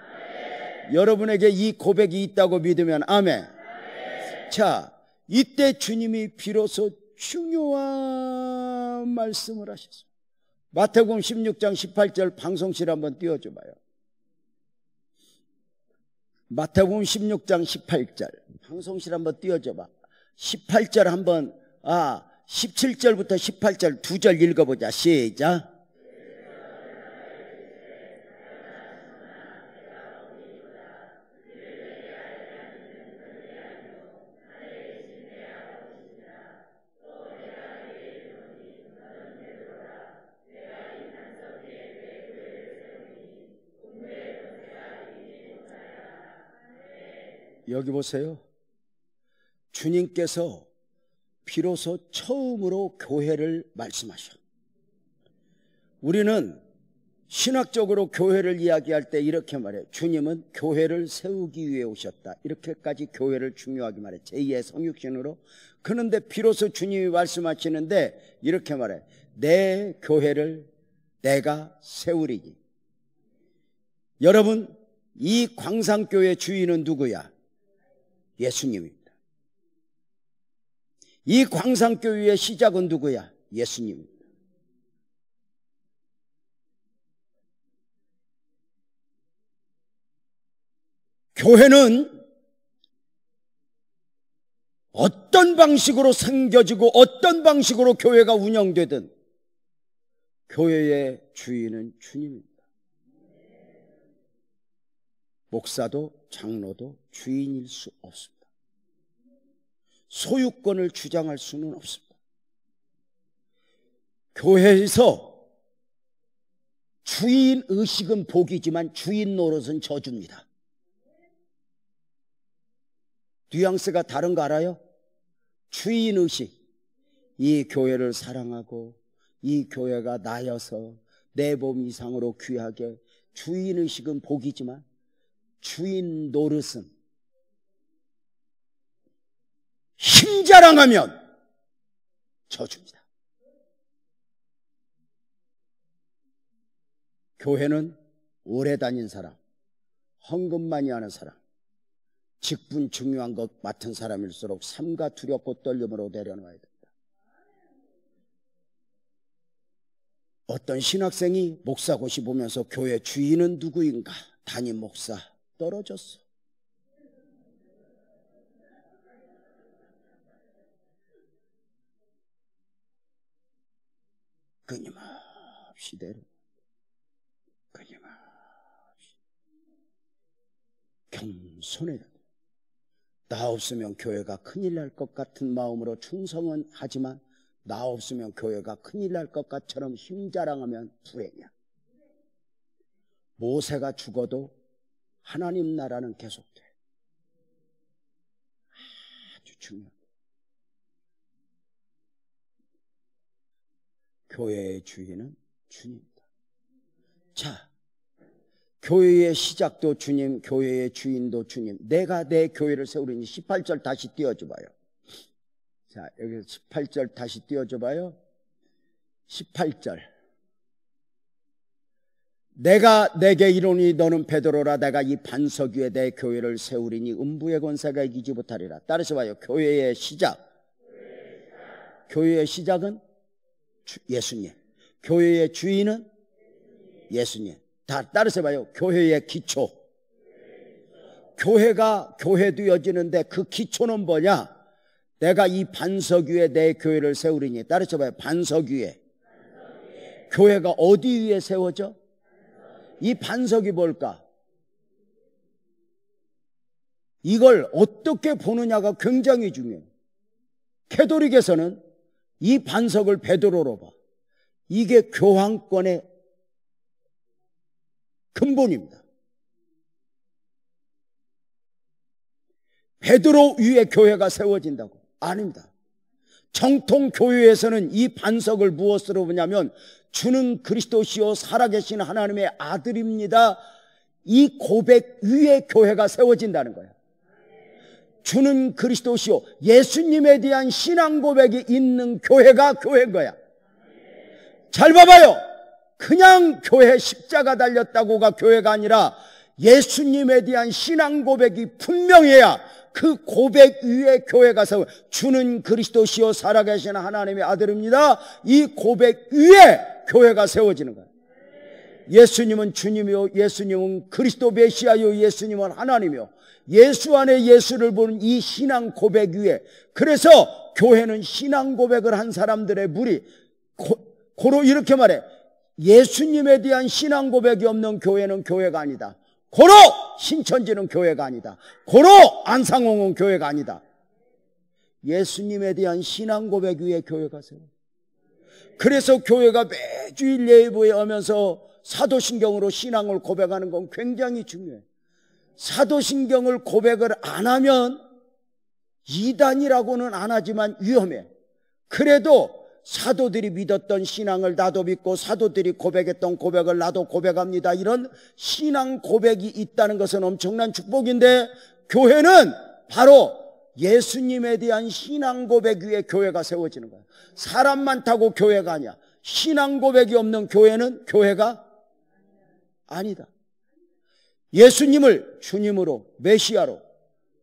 여러분에게 이 고백이 있다고 믿으면 아멘. 자, 이때 주님이 비로소 중요한 놀라운 말씀을 하셨어니마태음 16장 18절 방송실 한번 띄워줘 봐요. 마태음 16장 18절 방송실 한번 띄워줘 봐. 18절 한번 아 17절부터 18절 두 절 읽어보자 시작 여기 보세요. 주님께서 비로소 처음으로 교회를 말씀하셔. 우리는 신학적으로 교회를 이야기할 때 이렇게 말해. 주님은 교회를 세우기 위해 오셨다. 이렇게까지 교회를 중요하게 말해. 제2의 성육신으로. 그런데 비로소 주님이 말씀하시는데 이렇게 말해. 내 교회를 내가 세우리니. 여러분, 이 광산교회 주인은 누구야? 예수님입니다. 이 광산교회의 시작은 누구야? 예수님입니다. 교회는 어떤 방식으로 생겨지고 어떤 방식으로 교회가 운영되든 교회의 주인은 주님입니다. 목사도 장로도 주인일 수 없습니다. 소유권을 주장할 수는 없습니다. 교회에서 주인 의식은 복이지만 주인 노릇은 저주입니다. 뉘앙스가 다른 거 알아요? 주인 의식. 이 교회를 사랑하고 이 교회가 나여서 내 몸 이상으로 귀하게 주인 의식은 복이지만 주인 노릇은 힘 자랑하면 저주입니다. 교회는 오래 다닌 사람, 헌금 많이 하는 사람, 직분 중요한 것 맡은 사람일수록 삼가 두렵고 떨림으로 내려놓아야 니다 어떤 신학생이 목사 고시 보면서 교회 주인은 누구인가? 담임 목사, 떨어졌어. 끊임없이 내려. 끊임없이. 겸손해나 없으면 교회가 큰일 날 것 같은 마음으로 충성은 하지만 나 없으면 교회가 큰일 날 것 같처럼 힘 자랑하면 불행이야. 모세가 죽어도 하나님 나라는 계속돼. 아주 중요한. 교회의 주인은 주님이다. 자, 교회의 시작도 주님, 교회의 주인도 주님. 내가 내 교회를 세우리니 18절 다시 띄워줘 봐요. 자, 여기서 18절 다시 띄워줘 봐요. 18절. 내가 내게 이르니 너는 베드로라 내가 이 반석 위에 내 교회를 세우리니 음부의 권세가 이기지 못하리라. 따라서 봐요. 교회의 시작. 교회의 시작은 예수님. 교회의 주인은 예수님. 다 따라서 봐요. 교회의 기초. 교회가 교회도 어지는데그 기초는 뭐냐? 내가 이 반석 위에 내 교회를 세우리니 따라서 봐요. 반석 위에. 반석 위에. 교회가 어디 위에 세워져? 이 반석이 뭘까? 이걸 어떻게 보느냐가 굉장히 중요해요. 캐도릭에서는 이 반석을 베드로로 봐. 이게 교황권의 근본입니다. 베드로 위에 교회가 세워진다고? 아닙니다. 정통 교회에서는 이 반석을 무엇으로 보냐면 주는 그리스도시요 살아계신 하나님의 아들입니다. 이 고백 위에 교회가 세워진다는 거예요. 주는 그리스도시요 예수님에 대한 신앙 고백이 있는 교회가 교회인 거야. 잘 봐봐요. 그냥 교회 십자가 달렸다고가 교회가 아니라 예수님에 대한 신앙 고백이 분명해야 그 고백 위에 교회가 세워 주는 그리스도시요 살아계신 하나님의 아들입니다. 이 고백 위에 교회가 세워지는 거예요. 예수님은 주님이요 예수님은 그리스도 메시아요 예수님은 하나님이요 예수 안에 예수를 보는 이 신앙 고백 위에 그래서 교회는 신앙 고백을 한 사람들의 물이 고, 고로 이렇게 말해 예수님에 대한 신앙 고백이 없는 교회는 교회가 아니다 고로 신천지는 교회가 아니다 고로 안상홍은 교회가 아니다 예수님에 대한 신앙 고백 위에 교회가 세워 그래서 교회가 매주일 예배에 오면서 사도신경으로 신앙을 고백하는 건 굉장히 중요해요. 사도신경을 고백을 안 하면 이단이라고는 안 하지만 위험해. 그래도 사도들이 믿었던 신앙을 나도 믿고 사도들이 고백했던 고백을 나도 고백합니다. 이런 신앙 고백이 있다는 것은 엄청난 축복인데 교회는 바로 예수님에 대한 신앙 고백 위에 교회가 세워지는 거야. 사람 많다고 교회가 아니야. 신앙 고백이 없는 교회는 교회가 아니다. 예수님을 주님으로, 메시아로.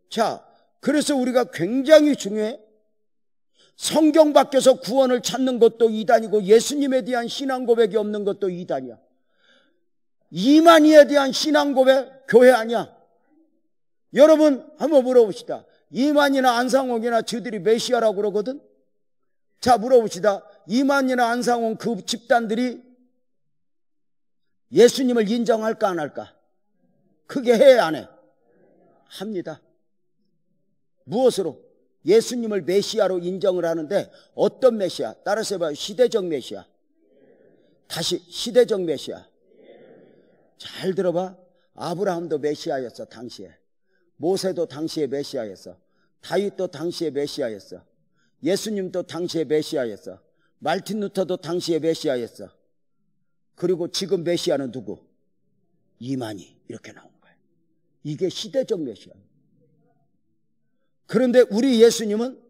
자, 그래서 우리가 굉장히 중요해. 성경 밖에서 구원을 찾는 것도 이단이고 예수님에 대한 신앙 고백이 없는 것도 이단이야. 이만희에 대한 신앙 고백 교회 아니야. 여러분 한번 물어봅시다. 이만이나 안상옥이나 저들이 메시아라고 그러거든? 자, 물어봅시다. 이만이나 안상옥 그 집단들이 예수님을 인정할까 안 할까? 크게 해, 야안 해? 합니다. 무엇으로? 예수님을 메시아로 인정을 하는데 어떤 메시아? 따라서 해봐요. 시대적 메시아. 다시 시대적 메시아. 잘 들어봐. 아브라함도 메시아였어, 당시에. 모세도 당시의 메시아였어. 다윗도 당시의 메시아였어. 예수님도 당시의 메시아였어. 말틴 루터도 당시의 메시아였어. 그리고 지금 메시아는 누구? 이만희 이렇게 나온 거예요. 이게 시대적 메시아. 그런데 우리 예수님은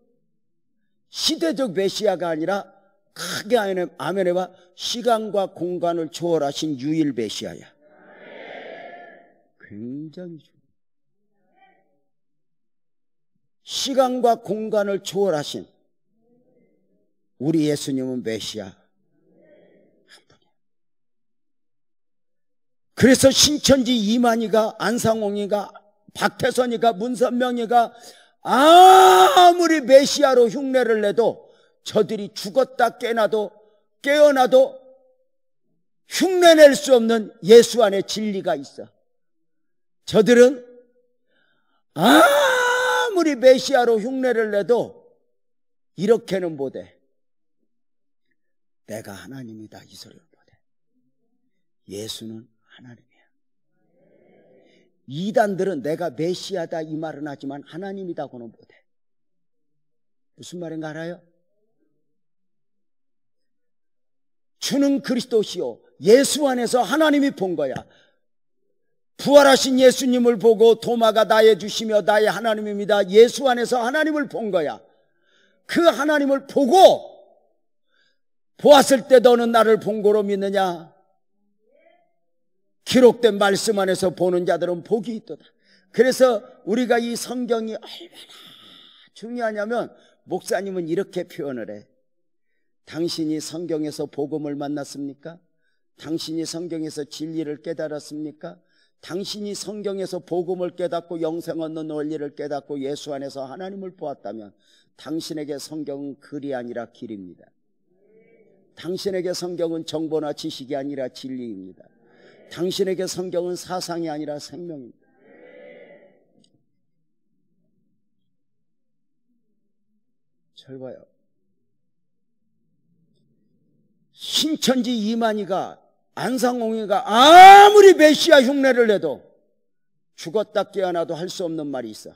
시대적 메시아가 아니라 크게 아멘에와 시간과 공간을 초월하신 유일 메시아야. 굉장히 중요 시간과 공간을 초월하신 우리 예수님은 메시아 그래서 신천지 이만희가 안상홍이가 박태선이가 문선명이가 아무리 메시아로 흉내를 내도 저들이 죽었다 깨나도 깨어나도 흉내낼 수 없는 예수 안에 진리가 있어. 저들은 아 아무리 메시아로 흉내를 내도 이렇게는 못해. 내가 하나님이다 이 소리를 못해. 예수는 하나님이야. 이단들은 내가 메시아다 이 말은 하지만 하나님이다고는 못해. 무슨 말인가 알아요? 주는 그리스도시요 예수 안에서 하나님이 본 거야. 부활하신 예수님을 보고 도마가 나의 주시며 나의 하나님입니다. 예수 안에서 하나님을 본 거야. 그 하나님을 보고 보았을 때 너는 나를 본 거로 믿느냐? 기록된 말씀 안에서 보는 자들은 복이 있도다. 그래서 우리가 이 성경이 얼마나 중요하냐면 목사님은 이렇게 표현을 해. 당신이 성경에서 복음을 만났습니까? 당신이 성경에서 진리를 깨달았습니까? 당신이 성경에서 복음을 깨닫고 영생 얻는 원리를 깨닫고 예수 안에서 하나님을 보았다면 당신에게 성경은 글이 아니라 길입니다. 당신에게 성경은 정보나 지식이 아니라 진리입니다. 당신에게 성경은 사상이 아니라 생명입니다. 절 봐요. 신천지 이만희가 안상홍이가 아무리 메시아 흉내를 내도 죽었다 깨어나도 할 수 없는 말이 있어.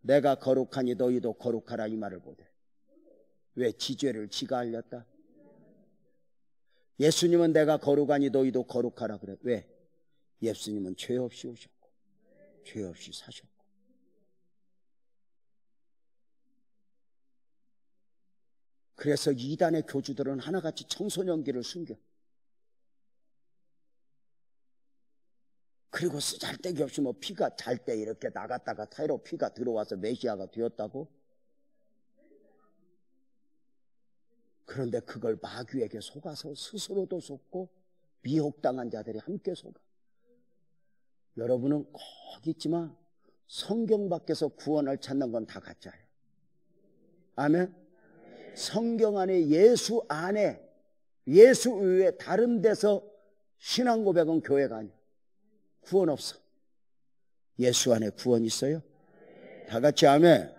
내가 거룩하니 너희도 거룩하라 이 말을 보되. 왜 지죄를 지가 알렸다? 예수님은 내가 거룩하니 너희도 거룩하라 그래. 왜? 예수님은 죄 없이 오셨고 죄 없이 사셨고 그래서 이단의 교주들은 하나같이 청소년기를 숨겨. 그리고 쓰잘데기 없이 뭐 피가 잘 때 이렇게 나갔다가 타이로 피가 들어와서 메시아가 되었다고? 그런데 그걸 마귀에게 속아서 스스로도 속고 미혹당한 자들이 함께 속아. 여러분은 꼭 있지만 성경 밖에서 구원을 찾는 건 다 가짜예요. 아멘? 성경 안에 예수 안에 예수 외에 다른 데서 신앙 고백은 교회가 아니에요. 구원 없어. 예수 안에 구원 있어요? 다 같이 아멘.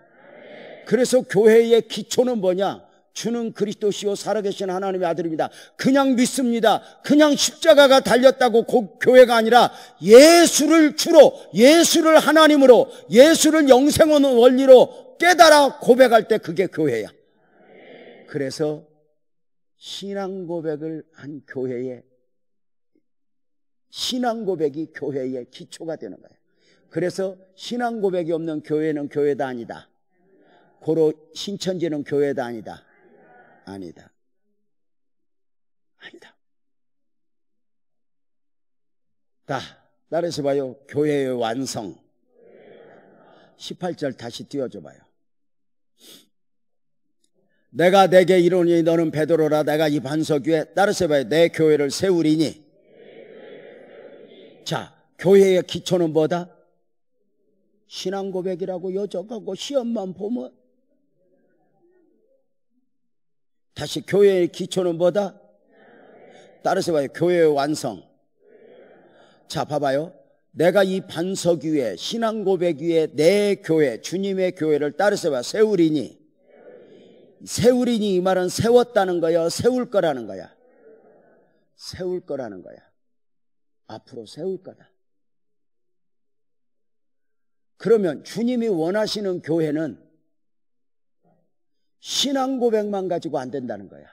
그래서 교회의 기초는 뭐냐? 주는 그리스도시요 살아계신 하나님의 아들입니다. 그냥 믿습니다. 그냥 십자가가 달렸다고 곧 교회가 아니라 예수를 주로, 예수를 하나님으로, 예수를 영생원 원리로 깨달아 고백할 때 그게 교회야. 그래서 신앙 고백을 한 교회의 신앙 고백이 교회의 기초가 되는 거예요. 그래서 신앙 고백이 없는 교회는 교회다 아니다. 고로 신천지는 교회다 아니다. 아니다. 아니다. 자, 따라서 봐요. 교회의 완성. 18절 다시 띄워줘 봐요. 내가 내게 이르니 너는 베드로라 내가 이 반석 위에 따르서 봐요. 내 교회를 세우리니 자, 교회의 기초는 뭐다? 신앙 고백이라고 여적하고 시험만 보면 다시 교회의 기초는 뭐다? 따라서 봐요. 교회의 완성. 자, 봐봐요. 내가 이 반석 위에 신앙 고백 위에 내 교회 주님의 교회를 따르세 봐 세우리니 세우리니 이 말은 세웠다는 거야 세울 거라는 거야 세울 거라는 거야 앞으로 세울 거다. 그러면 주님이 원하시는 교회는 신앙 고백만 가지고 안 된다는 거야.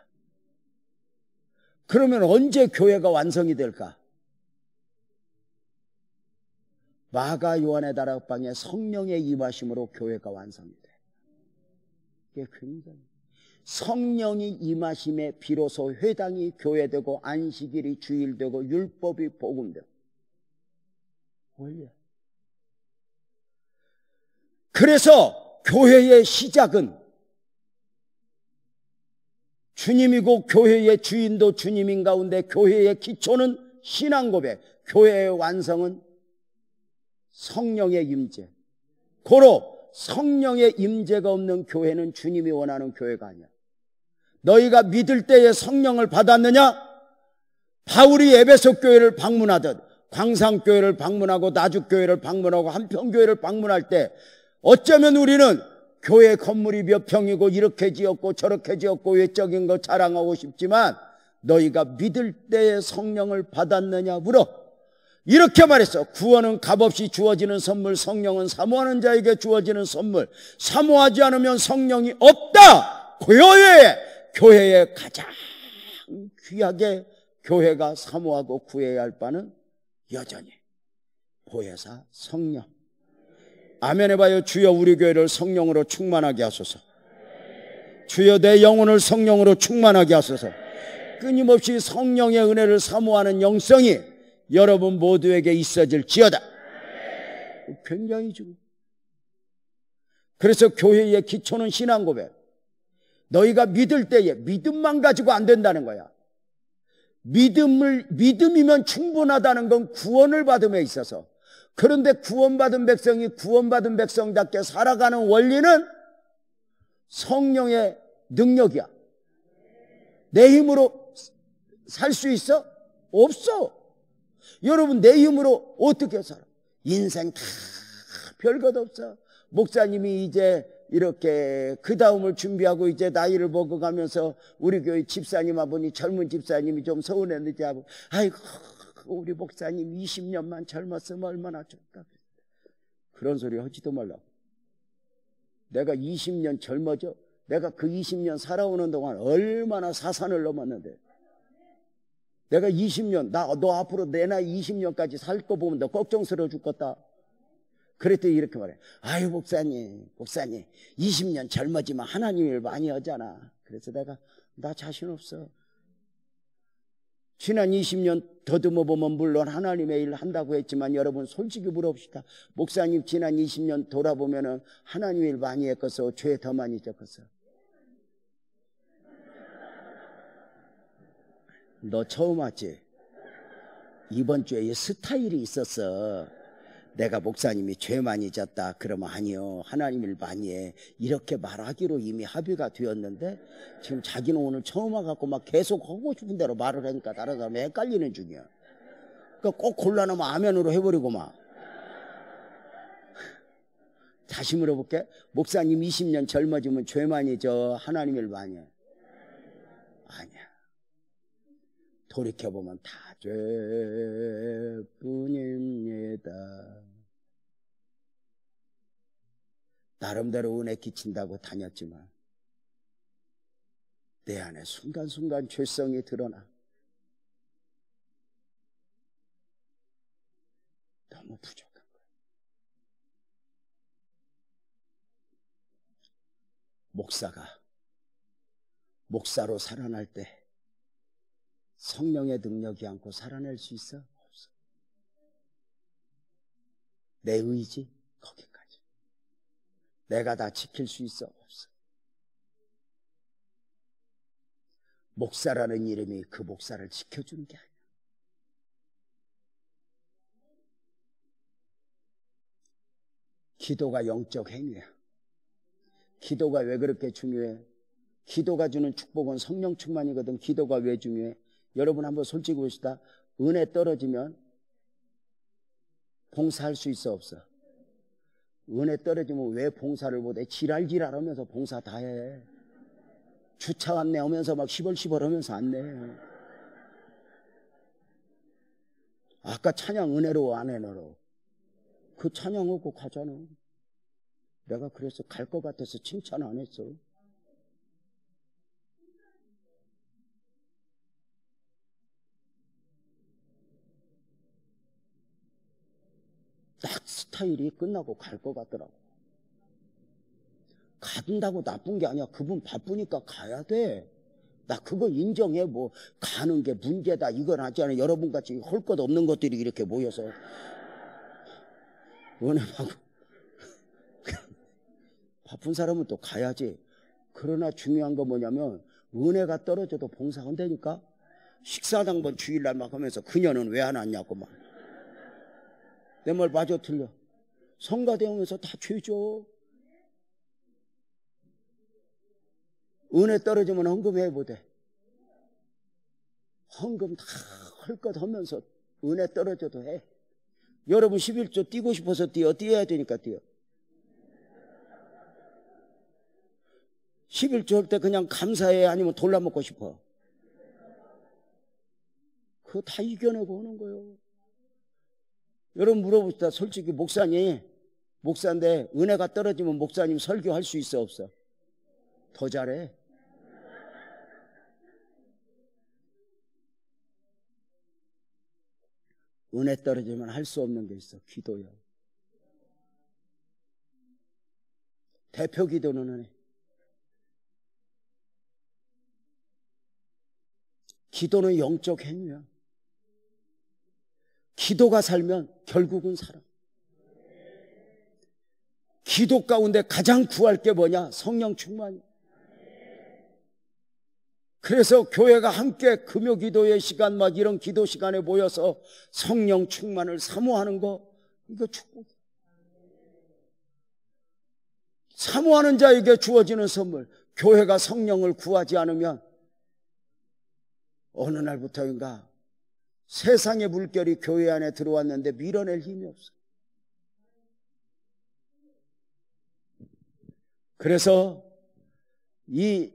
그러면 언제 교회가 완성이 될까? 마가 요한의 다락방에 성령의 임하심으로 교회가 완성이 돼. 이게 굉장히 성령이 임하심에 비로소 회당이 교회되고 안식일이 주일되고 율법이 복음되고 원래 그래서 교회의 시작은 주님이고 교회의 주인도 주님인 가운데 교회의 기초는 신앙 고백, 교회의 완성은 성령의 임재. 고로 성령의 임재가 없는 교회는 주님이 원하는 교회가 아니야. 너희가 믿을 때에 성령을 받았느냐? 바울이 에베소 교회를 방문하듯 광산교회를 방문하고 나주교회를 방문하고 한평교회를 방문할 때 어쩌면 우리는 교회 건물이 몇 평이고 이렇게 지었고 저렇게 지었고 외적인 거 자랑하고 싶지만 너희가 믿을 때에 성령을 받았느냐 물어 이렇게 말했어 구원은 값없이 주어지는 선물 성령은 사모하는 자에게 주어지는 선물 사모하지 않으면 성령이 없다 고요해 교회에 가장 귀하게 교회가 사모하고 구해야 할 바는 여전히 보혜사 성령. 아멘 해봐요. 주여 우리 교회를 성령으로 충만하게 하소서. 주여 내 영혼을 성령으로 충만하게 하소서. 끊임없이 성령의 은혜를 사모하는 영성이 여러분 모두에게 있어질지어다. 굉장히 중요. 그래서 교회의 기초는 신앙 고백. 너희가 믿을 때에 믿음만 가지고 안 된다는 거야. 믿음을, 믿음이면 충분하다는 건 구원을 받음에 있어서. 그런데 구원받은 백성이 구원받은 백성답게 살아가는 원리는 성령의 능력이야. 내 힘으로 살 수 있어? 없어. 여러분, 내 힘으로 어떻게 살아? 인생 다 별것 없어. 목사님이 이제 이렇게 그 다음을 준비하고 이제 나이를 먹어가면서 우리 교회 집사님 아버님 젊은 집사님이 좀 서운했는지 하고 아이고 우리 목사님 20년만 젊었으면 얼마나 좋다 그런 소리 하지도 말라고 내가 20년 젊어져 내가 그 20년 살아오는 동안 얼마나 사산을 넘었는데 내가 20년 나 너 앞으로 내 나이 20년까지 살 거 보면 너 걱정스러워 죽겠다 그랬더니 이렇게 말해요. 아유, 목사님, 목사님, 20년 젊어지만 하나님 을 많이 하잖아. 그래서 내가, 나 자신 없어. 지난 20년 더듬어 보면 물론 하나님의 일 한다고 했지만 여러분 솔직히 물어봅시다. 목사님 지난 20년 돌아보면 하나님의 일 많이 했겠서죄 더 많이 졌겠어? 너 처음 왔지? 이번 주에 스타일이 있었어. 내가 목사님이 죄 많이 졌다. 그러면 아니요. 하나님 일 많이 해. 이렇게 말하기로 이미 합의가 되었는데 지금 자기는 오늘 처음 와갖고 막 계속 하고 싶은 대로 말을 하니까 다른 사람이 헷갈리는 중이야. 그러니까 꼭 곤란하면 아면으로 해버리고 막. 다시 물어볼게. 목사님 20년 젊어지면 죄 많이 져. 하나님 일 많이 해. 아니야. 돌이켜보면 다 죄뿐입니다. 나름대로 은혜 끼친다고 다녔지만 내 안에 순간순간 죄성이 드러나 너무 부족한 거야 목사가 목사로 살아날 때 성령의 능력이 않고 살아낼 수 있어? 없어. 내 의지? 거기까지. 내가 다 지킬 수 있어? 없어. 목사라는 이름이 그 목사를 지켜주는 게 아니야. 기도가 영적 행위야. 기도가 왜 그렇게 중요해? 기도가 주는 축복은 성령 충만이거든. 기도가 왜 중요해? 여러분 한번 솔직히 보시다. 은혜 떨어지면 봉사할 수 있어 없어? 은혜 떨어지면 왜 봉사를 못해? 지랄지랄 하면서 봉사 다 해. 주차 안내 하면서 막 시벌시벌 하면서 안내. 아까 찬양 은혜로 안 해너로. 그찬양없고 가잖아. 내가 그래서 갈 것 같아서 칭찬 안 했어. 스타일이 끝나고 갈 것 같더라고. 간다고 나쁜 게 아니야. 그분 바쁘니까 가야 돼. 나 그거 인정해. 뭐 가는 게 문제다. 이건 하지 않아. 여러분 같이 헐것 없는 것들이 이렇게 모여서 은혜하고 바쁜 사람은 또 가야지. 그러나 중요한 건 뭐냐면 은혜가 떨어져도 봉사가 되니까 식사당번 뭐 주일날 막 하면서 그녀는 왜 안 왔냐고 막. 내말 맞아 틀려. 성가대원면서다 죄죠. 은혜 떨어지면 헌금해 보대. 헌금 다 헐것 하면서 은혜 떨어져도 해. 여러분 11조 뛰고 싶어서 뛰어. 뛰어야 되니까 뛰어. 11조 할 때 그냥 감사해 아니면 돌라먹고 싶어. 그거 다 이겨내고 하는 거예요. 여러분 물어봅시다. 솔직히 목사님, 목사인데 은혜가 떨어지면 목사님 설교할 수 있어 없어? 더 잘해. 은혜 떨어지면 할 수 없는 게 있어. 기도요. 대표 기도는 은혜. 기도는 영적 행위야. 기도가 살면 결국은 살아. 기도 가운데 가장 구할 게 뭐냐? 성령 충만이. 그래서 교회가 함께 금요 기도의 시간 막 이런 기도 시간에 모여서 성령 충만을 사모하는 거 이거 축복. 사모하는 자에게 주어지는 선물. 교회가 성령을 구하지 않으면 어느 날부터인가 세상의 물결이 교회 안에 들어왔는데 밀어낼 힘이 없어요. 그래서 이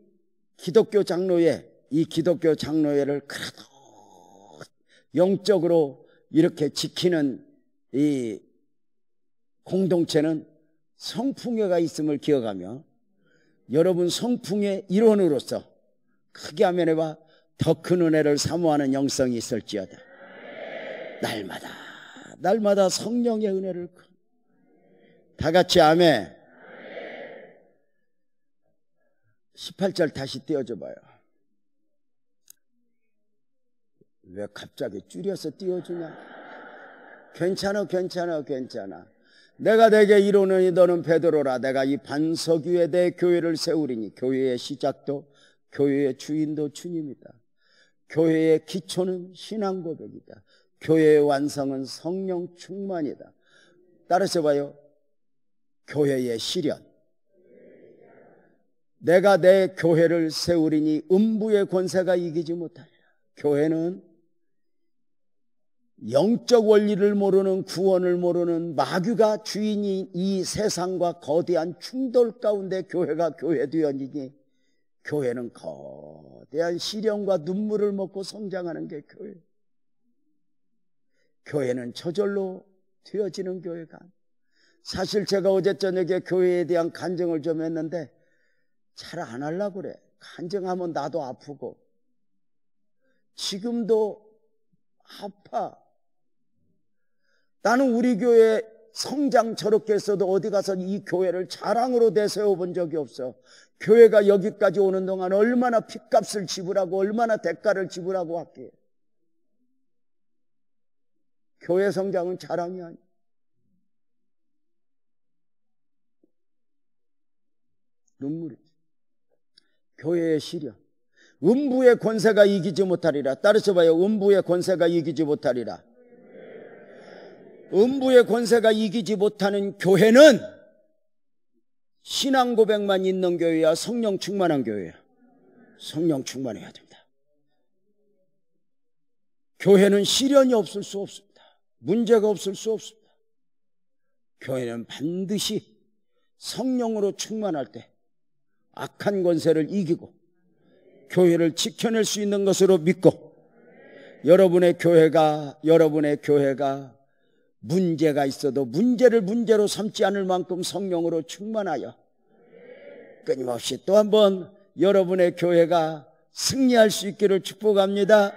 기독교 장로회, 이 기독교 장로회를 그래도 영적으로 이렇게 지키는 이 공동체는 성풍회가 있음을 기억하며 여러분 성풍의 일원으로서 크게 하면 해봐 더큰 은혜를 사모하는 영성이 있을지어다. 날마다, 날마다 성령의 은혜를. 그, 다 같이 아멘. 18절 다시 띄워줘 봐요. 왜 갑자기 줄여서 띄워주냐? 괜찮아, 괜찮아, 괜찮아. 내가 내게 이루는이 너는 베드로라. 내가 이 반석 위에 내 교회를 세우리니 교회의 시작도 교회의 주인도 주님이다. 교회의 기초는 신앙 고백이다. 교회의 완성은 성령 충만이다. 따라서 봐요. 교회의 시련. 내가 내 교회를 세우리니 음부의 권세가 이기지 못하리라. 교회는 영적 원리를 모르는 구원을 모르는 마귀가 주인인 이 세상과 거대한 충돌 가운데 교회가 교회 되었니니 교회는 거대한 시련과 눈물을 먹고 성장하는 게 교회. 교회는 저절로 되어지는 교회가. 사실 제가 어제 저녁에 교회에 대한 간증을 좀 했는데 잘 안 하려고 그래. 간증하면 나도 아프고. 지금도 아파. 나는 우리 교회 성장 저렇게 했어도 어디 가서 이 교회를 자랑으로 내세워 본 적이 없어. 교회가 여기까지 오는 동안 얼마나 핏값을 지불하고 얼마나 대가를 지불하고 왔기에 교회 성장은 자랑이 아니 에요 눈물이지. 교회의 시련. 음부의 권세가 이기지 못하리라. 따르셔봐요. 음부의 권세가 이기지 못하리라. 음부의 권세가 이기지 못하는 교회는 신앙 고백만 있는 교회야 성령 충만한 교회야. 성령 충만해야 됩니다. 교회는 시련이 없을 수 없습니다. 문제가 없을 수 없습니다. 교회는 반드시 성령으로 충만할 때 악한 권세를 이기고 교회를 지켜낼 수 있는 것으로 믿고 여러분의 교회가 여러분의 교회가 문제가 있어도 문제를 문제로 삼지 않을 만큼 성령으로 충만하여 끊임없이 또 한 번 여러분의 교회가 승리할 수 있기를 축복합니다.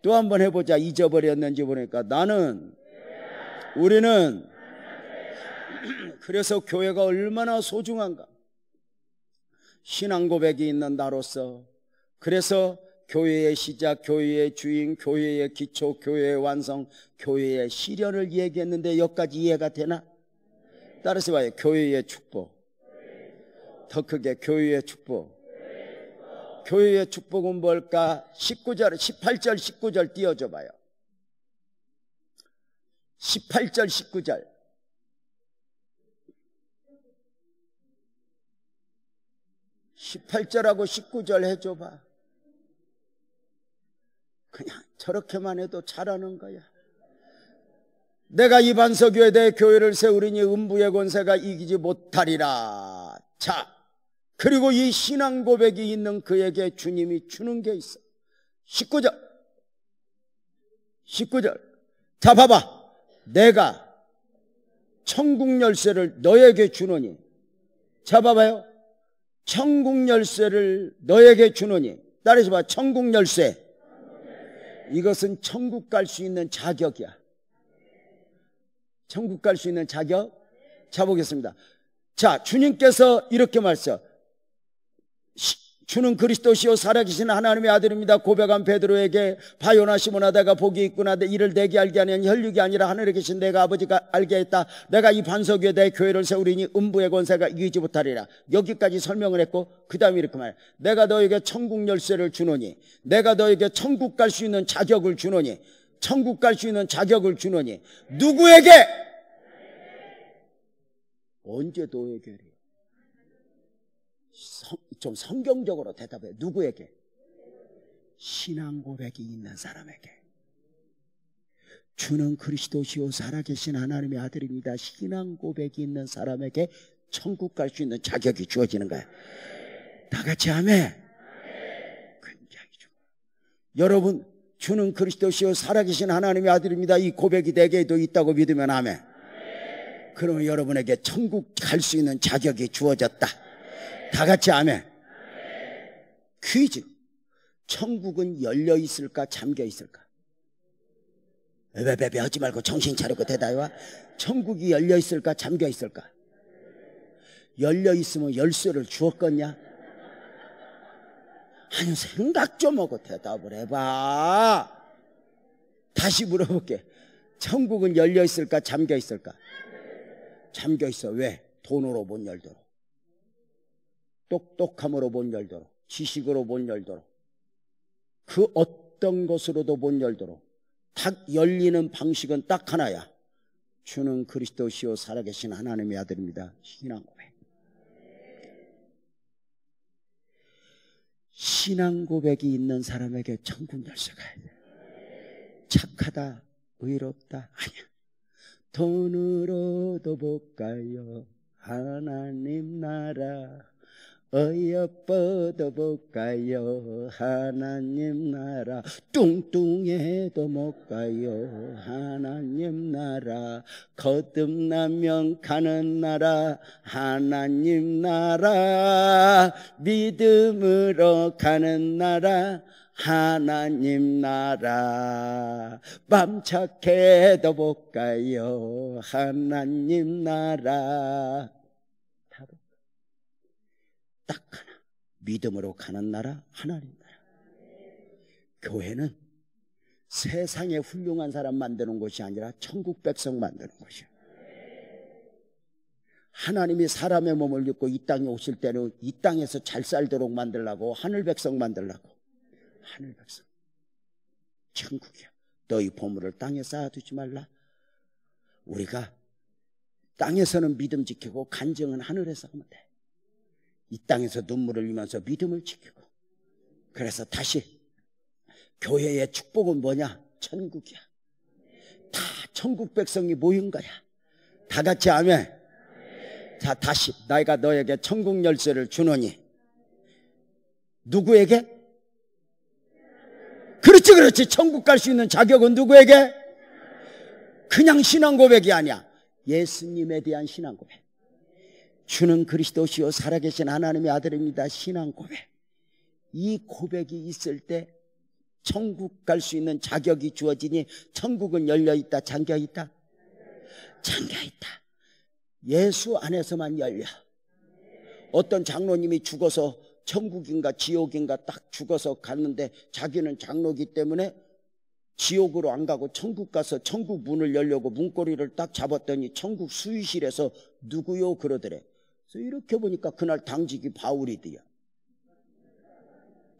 또 한 번 해보자. 잊어버렸는지 보니까 나는, 우리는, 그래서 교회가 얼마나 소중한가. 신앙 고백이 있는 나로서, 그래서 교회의 시작, 교회의 주인, 교회의 기초, 교회의 완성, 교회의 시련을 얘기했는데 여기까지 이해가 되나? 따라서 봐요. 교회의 축복. 더 크게 교회의 축복. 교회의 축복은 뭘까? 19절, 18절, 19절 띄워줘 봐요. 18절, 19절. 1 8절하고 19절 해줘봐. 그냥 저렇게만 해도 잘하는 거야. 내가 이반석교에 대해 교회를 세우리니 음부의 권세가 이기지 못하리라. 자, 그리고 이 신앙 고백이 있는 그에게 주님이 주는 게 있어. 19절. 19절. 자, 봐봐. 내가 천국 열쇠를 너에게 주노니. 자, 봐봐요. 천국 열쇠를 너에게 주노니. 따라서 봐. 천국 열쇠. 이것은 천국 갈 수 있는 자격이야. 천국 갈 수 있는 자격? 자, 보겠습니다. 자, 주님께서 이렇게 말씀. 시, 주는 그리스도시요 살아계신 하나님의 아들입니다. 고백한 베드로에게 바요나 시모나다가 복이 있구나. 이를 내게 알게 하니 혈육이 아니라 하늘에 계신 내가 아버지가 알게 했다. 내가 이 반석 위에 내 교회를 세우리니 음부의 권세가 이기지 못하리라. 여기까지 설명을 했고 그 다음에 이렇게 말해. 내가 너에게 천국 열쇠를 주노니 내가 너에게 천국 갈 수 있는 자격을 주노니 천국 갈 수 있는 자격을 주노니 누구에게? 언제 너에게? 좀 성경적으로 대답해 누구에게? 신앙 고백이 있는 사람에게. 주는 그리스도시오 살아계신 하나님의 아들입니다. 신앙 고백이 있는 사람에게 천국 갈 수 있는 자격이 주어지는 거야. 다 같이 아멘. 굉장히 좋아. 여러분, 주는 그리스도시요 살아계신 하나님의 아들입니다. 이 고백이 내게도 있다고 믿으면 아멘. 그러면 여러분에게 천국 갈 수 있는 자격이 주어졌다. 다 같이 아멘. 퀴즈. 천국은 열려 있을까 잠겨 있을까? 왜왜왜 하지 말고 정신 차리고 대답해와. 천국이 열려 있을까 잠겨 있을까? 열려 있으면 열쇠를 주었겠냐? 아니 생각 좀 하고 대답을 해봐. 다시 물어볼게. 천국은 열려 있을까 잠겨 있을까? 잠겨 있어. 왜? 돈으로 못 열도록. 똑똑함으로 본 열도로, 지식으로 본 열도로, 그 어떤 것으로도 본 열도로 딱 열리는 방식은 딱 하나야. 주는 그리스도시요 살아계신 하나님의 아들입니다. 신앙 고백. 신앙 고백이 있는 사람에게 천국 열쇠가 착하다, 의롭다, 아니야. 돈으로도 못 가요. 하나님 나라. 어여뻗어 볼까요 하나님 나라 뚱뚱해도 못 가요 하나님 나라 거듭나면 가는 나라 하나님 나라 믿음으로 가는 나라 하나님 나라 밤착해도 못까요 하나님 나라 딱 하나. 믿음으로 가는 나라 하나님 나라. 교회는 세상에 훌륭한 사람 만드는 곳이 아니라 천국 백성 만드는 곳이야 하나님이 사람의 몸을 입고 이 땅에 오실 때는 이 땅에서 잘 살도록 만들라고 하늘 백성 만들라고 하늘 백성 천국이야. 너희 보물을 땅에 쌓아두지 말라. 우리가 땅에서는 믿음 지키고 간증은 하늘에서 하면 돼. 이 땅에서 눈물을 흘리면서 믿음을 지키고 그래서 다시 교회의 축복은 뭐냐? 천국이야. 다 천국 백성이 모인 거야. 다 같이 아멘. 자, 다시 내가 너에게 천국 열쇠를 주노니 누구에게? 그렇지, 그렇지. 천국 갈 수 있는 자격은 누구에게? 그냥 신앙 고백이 아니야. 예수님에 대한 신앙 고백. 주는 그리스도시요 살아계신 하나님의 아들입니다. 신앙 고백. 이 고백이 있을 때 천국 갈 수 있는 자격이 주어지니 천국은 열려 있다, 잠겨 있다? 잠겨 있다. 예수 안에서만 열려. 어떤 장로님이 죽어서 천국인가 지옥인가 딱 죽어서 갔는데 자기는 장로기 때문에 지옥으로 안 가고 천국 가서 천국 문을 열려고 문고리를 딱 잡았더니 천국 수위실에서 누구요 그러더래. 그래서 이렇게 보니까 그날 당직이 바울이디야.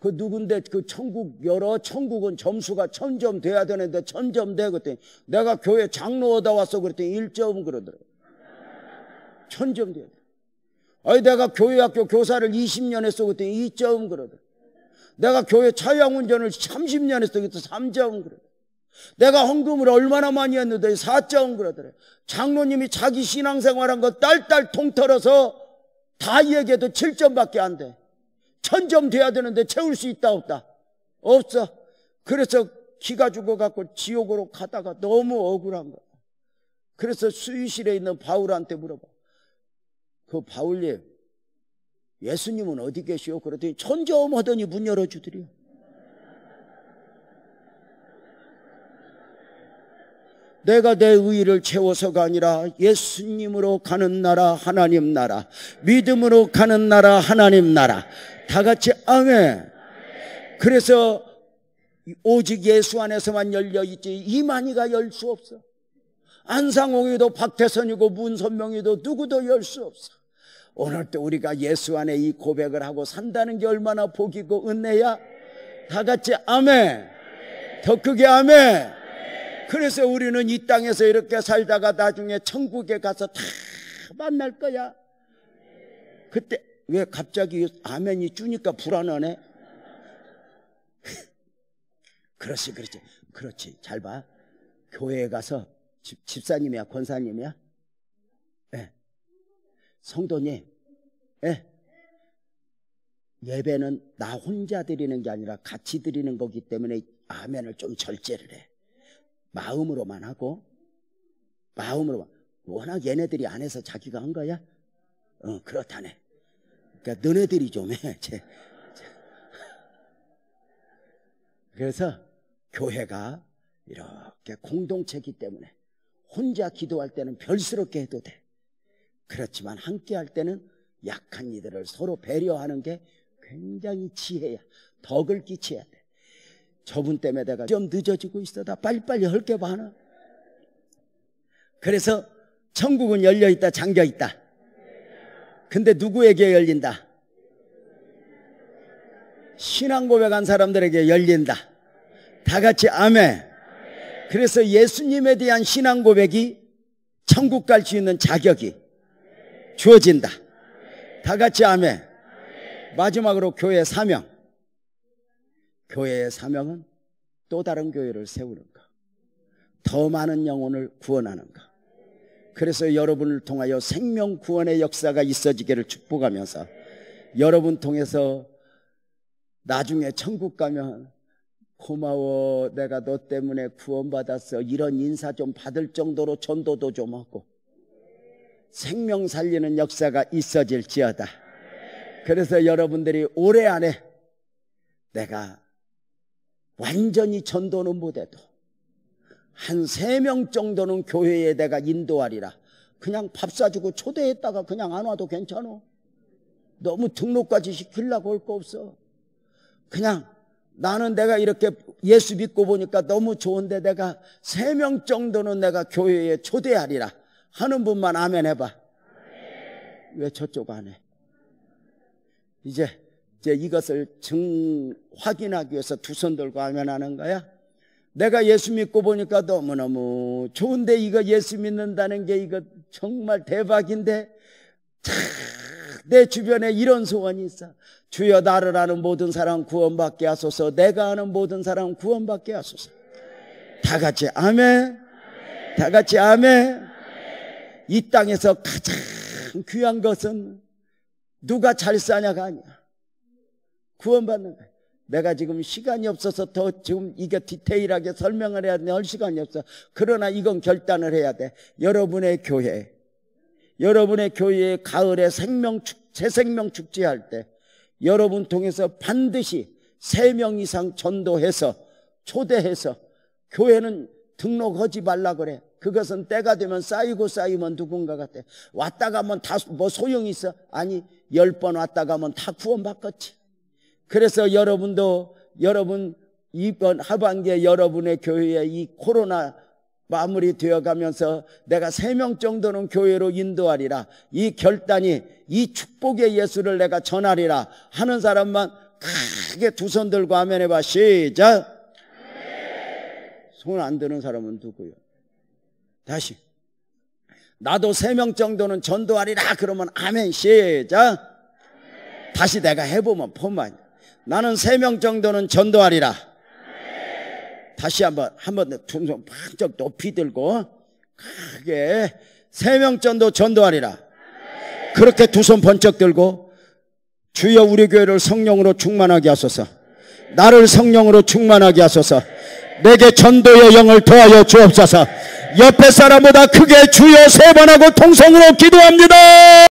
그 누군데 그 천국 여러 천국은 점수가 천점 돼야 되는데 천점 되거든. 내가 교회 장로 얻어 왔어 그랬더니 일점 그러더라. 천점 돼야 돼. 아니 내가 교회 학교 교사를 20년 했어 그랬더니 2점 그러더라. 내가 교회 차량 운전을 30년 했어 그랬더니 3점 그러더라. 내가 헌금을 얼마나 많이 했는데 4점 그러더라 장로님이 자기 신앙생활한 거 딸딸 통털어서 다이에게도 7점밖에 안 돼. 1000점 돼야 되는데 채울 수 있다 없다. 없어. 그래서 기가 죽어갖고 지옥으로 가다가 너무 억울한 거야. 그래서 수의실에 있는 바울한테 물어봐. 그 바울님, 예수님은 어디 계시오? 그러더니 천점 하더니 문 열어주더래요. 내가 내 의의를 채워서가 아니라 예수님으로 가는 나라 하나님 나라 믿음으로 가는 나라 하나님 나라 다 같이 아멘 그래서 오직 예수 안에서만 열려있지 이만희가 열 수 없어 안상홍이도 박태선이고 문선명이도 누구도 열 수 없어 오늘도 우리가 예수 안에 이 고백을 하고 산다는 게 얼마나 복이고 은혜야 다 같이 아멘 더 크게 아멘 그래서 우리는 이 땅에서 이렇게 살다가 나중에 천국에 가서 다 만날 거야. 그때 왜 갑자기 아멘이 주니까 불안하네? 그렇지, 그렇지. 그렇지. 잘 봐. 교회에 가서 집, 집사님이야, 권사님이야? 예. 성도님, 예. 예배는 나 혼자 드리는 게 아니라 같이 드리는 거기 때문에 아멘을 좀 절제를 해. 마음으로만 하고 마음으로 워낙 얘네들이 안에서 자기가 한 거야? 어, 그렇다네. 그러니까 너네들이 좀 해. 제, 그래서 교회가 이렇게 공동체기 때문에 혼자 기도할 때는 별스럽게 해도 돼. 그렇지만 함께 할 때는 약한 이들을 서로 배려하는 게 굉장히 지혜야. 덕을 끼쳐야 돼. 저분 때문에 내가 좀 늦어지고 있어. 다 빨리빨리 헐게 봐나. 그래서 천국은 열려 있다, 잠겨 있다. 근데 누구에게 열린다? 신앙 고백한 사람들에게 열린다. 다 같이 아멘. 그래서 예수님에 대한 신앙 고백이 천국 갈 수 있는 자격이 주어진다. 다 같이 아멘. 마지막으로 교회 사명. 교회의 사명은 또 다른 교회를 세우는가. 더 많은 영혼을 구원하는가. 그래서 여러분을 통하여 생명 구원의 역사가 있어지기를 축복하면서 여러분 통해서 나중에 천국 가면 고마워 내가 너 때문에 구원받았어 이런 인사 좀 받을 정도로 전도도 좀 하고 생명 살리는 역사가 있어질지어다 그래서 여러분들이 올해 안에 내가 완전히 전도는 못해도 한 세 명 정도는 교회에 내가 인도하리라. 그냥 밥 사주고 초대했다가 그냥 안 와도 괜찮아 너무 등록까지 시킬라고 할 거 없어. 그냥 나는 내가 이렇게 예수 믿고 보니까 너무 좋은데 내가 세 명 정도는 내가 교회에 초대하리라 하는 분만 아멘 해봐. 왜 저쪽 안 해? 이제 이제 이것을 증, 확인하기 위해서 두 손 들고 하면하는 거야. 내가 예수 믿고 보니까 너무너무 좋은데 이거 예수 믿는다는 게 이거 정말 대박인데 내 주변에 이런 소원이 있어 주여 나를 아는 모든 사람 구원받게 하소서 내가 아는 모든 사람 구원받게 하소서 다 같이 아멘 다 같이 아멘 이 땅에서 가장 귀한 것은 누가 잘 사냐가 아니야 구원받는 거예요. 내가 지금 시간이 없어서 더 지금 이게 디테일하게 설명을 해야 돼. 할 시간이 없어. 그러나 이건 결단을 해야 돼. 여러분의 교회, 여러분의 교회에 가을에 생명축, 재생명축제할 때, 여러분 통해서 반드시 3명 이상 전도해서, 초대해서, 교회는 등록하지 말라 그래. 그것은 때가 되면 쌓이고 쌓이면 누군가가 돼. 왔다 가면 다 뭐 소용이 있어? 아니, 열 번 왔다 가면 다 구원받겠지. 그래서 여러분도 여러분 이번 하반기에 여러분의 교회에 이 코로나 마무리 되어 가면서 내가 세 명 정도는 교회로 인도하리라. 이 결단이 이 축복의 예수를 내가 전하리라 하는 사람만 크게 두 손 들고 아멘 해봐. 시작! 손 안 드는 사람은 누구요? 다시. 나도 세 명 정도는 전도하리라. 그러면 아멘. 시작! 다시 내가 해보면 폼만. 나는 세 명 정도는 전도하리라. 다시 한번 한번 두손 반짝 높이 들고 크게 세 명 정도 전도하리라. 그렇게 두 손 번쩍 들고 주여 우리 교회를 성령으로 충만하게 하소서. 나를 성령으로 충만하게 하소서. 내게 전도의 영을 더하여 주옵소서. 옆에 사람보다 크게 주여 세 번 하고 통성으로 기도합니다.